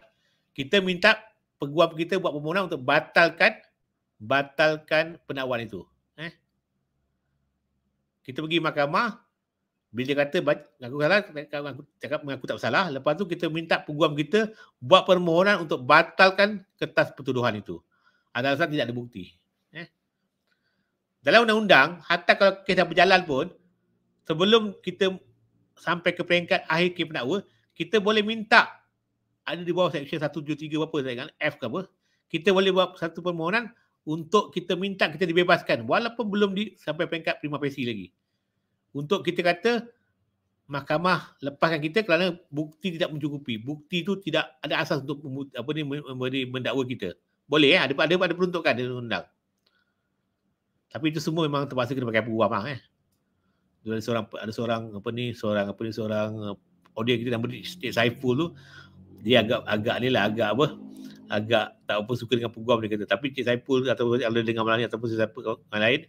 Kita minta peguam kita buat permohonan untuk batalkan batalkan pendakwaan itu. Eh? Kita pergi mahkamah, bila dia kata aku kata, aku cakap mengaku tak bersalah lepas tu kita minta peguam kita buat permohonan untuk batalkan kertas pertuduhan itu Adalah alasan tidak ada bukti eh? dalam undang-undang hatta kalau kes dah berjalan pun sebelum kita sampai ke peringkat akhir kes penakwa kita boleh minta ada di bawah section 173 apa saya ingat F ke apa kita boleh buat satu permohonan untuk kita minta kita dibebaskan walaupun belum di sampai peringkat prima facie lagi untuk kita kata mahkamah lepaskan kita kerana bukti tidak mencukupi. Bukti itu tidak ada asas untuk apa ni memberi mendakwa kita. Boleh ya? Ada ada ada peruntukan dia undang. Tapi itu semua memang terpaksa kena pakai peguam lah, eh. Dia ada seorang ada seorang apa ni seorang apa ni seorang eh, audio kita nama dia Saiful tu dia agak agak ni lah agak apa agak tak apa suka dengan peguam dia kata tapi Cik Saiful ataupun ada dengan Melani ataupun siapa orang lain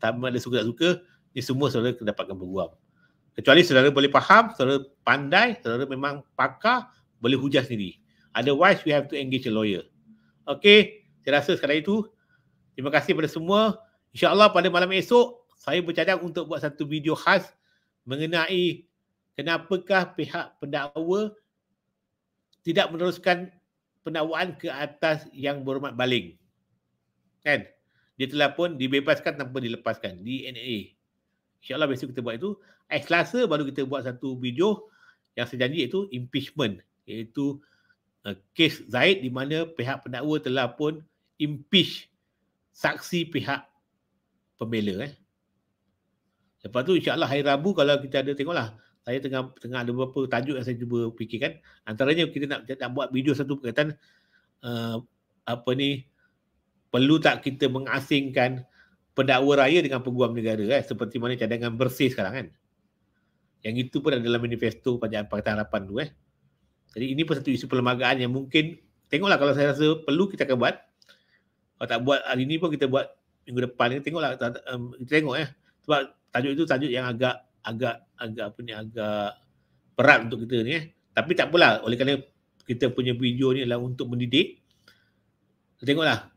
tak ada suka tak suka ini semua saudara dapatkan peguam. Kecuali saudara boleh faham, saudara pandai, saudara memang pakar, boleh hujah sendiri. Otherwise, we have to engage a lawyer. Okay, saya rasa sekarang itu. Terima kasih kepada semua. InsyaAllah pada malam esok, saya bercadang untuk buat satu video khas mengenai kenapakah pihak pendakwa tidak meneruskan pendakwaan ke atas yang berhormat baling. Kan? Dia telah pun dibebaskan tanpa dilepaskan. DNA. InsyaAllah besok kita buat itu. Hari baru kita buat satu video yang saya janji iaitu impeachment. Iaitu uh, kes Zaid di mana pihak pendakwa telah pun impeach saksi pihak pembela. Eh. Lepas tu insyaAllah hari Rabu kalau kita ada tengoklah. Saya tengah tengah ada beberapa tajuk yang saya cuba fikirkan. Antaranya kita nak, nak buat video satu perkataan uh, apa ni perlu tak kita mengasingkan pendakwa raya dengan peguam negara eh, seperti mana cadangan bersih sekarang kan. Yang itu pun ada dalam manifesto Pajak Pakatan Harapan tu eh. Jadi ini pun satu isu perlembagaan yang mungkin tengoklah kalau saya rasa perlu kita akan buat. Kalau tak buat hari ni pun kita buat minggu depan ni tengoklah um, kita tengok eh. Sebab tajuk itu tajuk yang agak agak agak apa ni agak berat untuk kita ni eh. Tapi tak apalah oleh kerana kita punya video ni adalah untuk mendidik. Kita tengoklah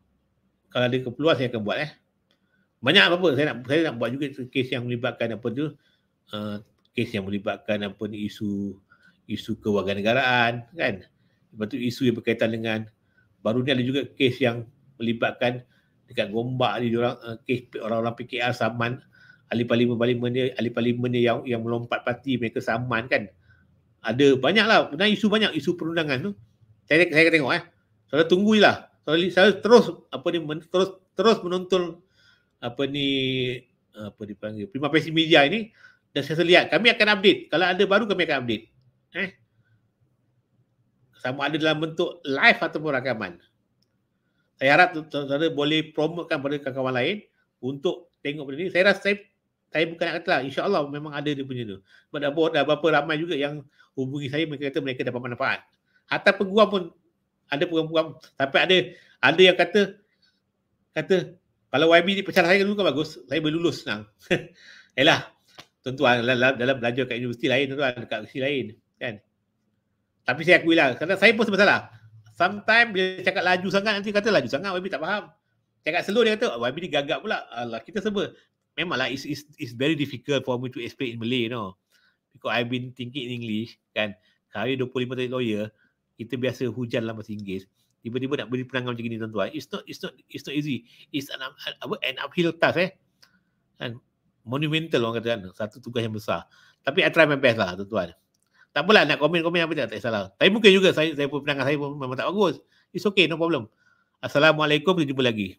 kalau ada keperluan saya akan buat eh banyak apa saya nak saya nak buat juga kes yang melibatkan apa tu uh, kes yang melibatkan apa ni isu isu kewarganegaraan kan lepas tu isu yang berkaitan dengan baru ni ada juga kes yang melibatkan dekat Gombak ni orang uh, eh, kes orang-orang PKR saman ahli parlimen parlimen dia ahli parlimen dia yang yang melompat parti mereka saman kan ada banyaklah dan isu banyak isu perundangan tu saya saya tengok eh saya tunggu je saya, saya terus apa ni men, terus terus menonton apa ni apa dipanggil Prima Pesi Media ini dan saya lihat kami akan update kalau ada baru kami akan update eh sama ada dalam bentuk live ataupun rakaman saya harap saudara boleh promotkan pada kawan-kawan lain untuk tengok benda ni saya rasa saya, saya bukan nak katalah insyaallah memang ada dia punya tu sebab dah, dah berapa ramai juga yang hubungi saya mereka kata mereka dapat manfaat hatta peguam pun ada peguam-peguam sampai ada ada yang kata kata kalau YB ni pecah saya dulu kan bagus. Saya boleh lulus senang. Yalah. Tuan-tuan dalam, dalam belajar kat universiti lain tuan-tuan. Dekat universiti lain. Kan? Tapi saya akui lah. Kerana saya pun sebesar lah. Sometimes dia cakap laju sangat nanti kata laju sangat YB tak faham. Cakap slow dia kata oh, YB ni gagap pula. Alah kita semua. Memanglah it's, it's, it's very difficult for me to explain in Malay you know. Because I've been thinking in English kan. Saya 25 tahun lawyer. Kita biasa hujan lah bahasa Inggeris tiba-tiba nak beri penangan macam ni tuan-tuan it's not it's not it's not easy it's an apa an uphill task eh kan monumental orang kata kan satu tugas yang besar tapi i try my best lah tuan-tuan tak apalah nak komen-komen apa tak, tak salah tapi mungkin juga saya saya pun penangan saya pun memang tak bagus it's okay no problem assalamualaikum kita jumpa lagi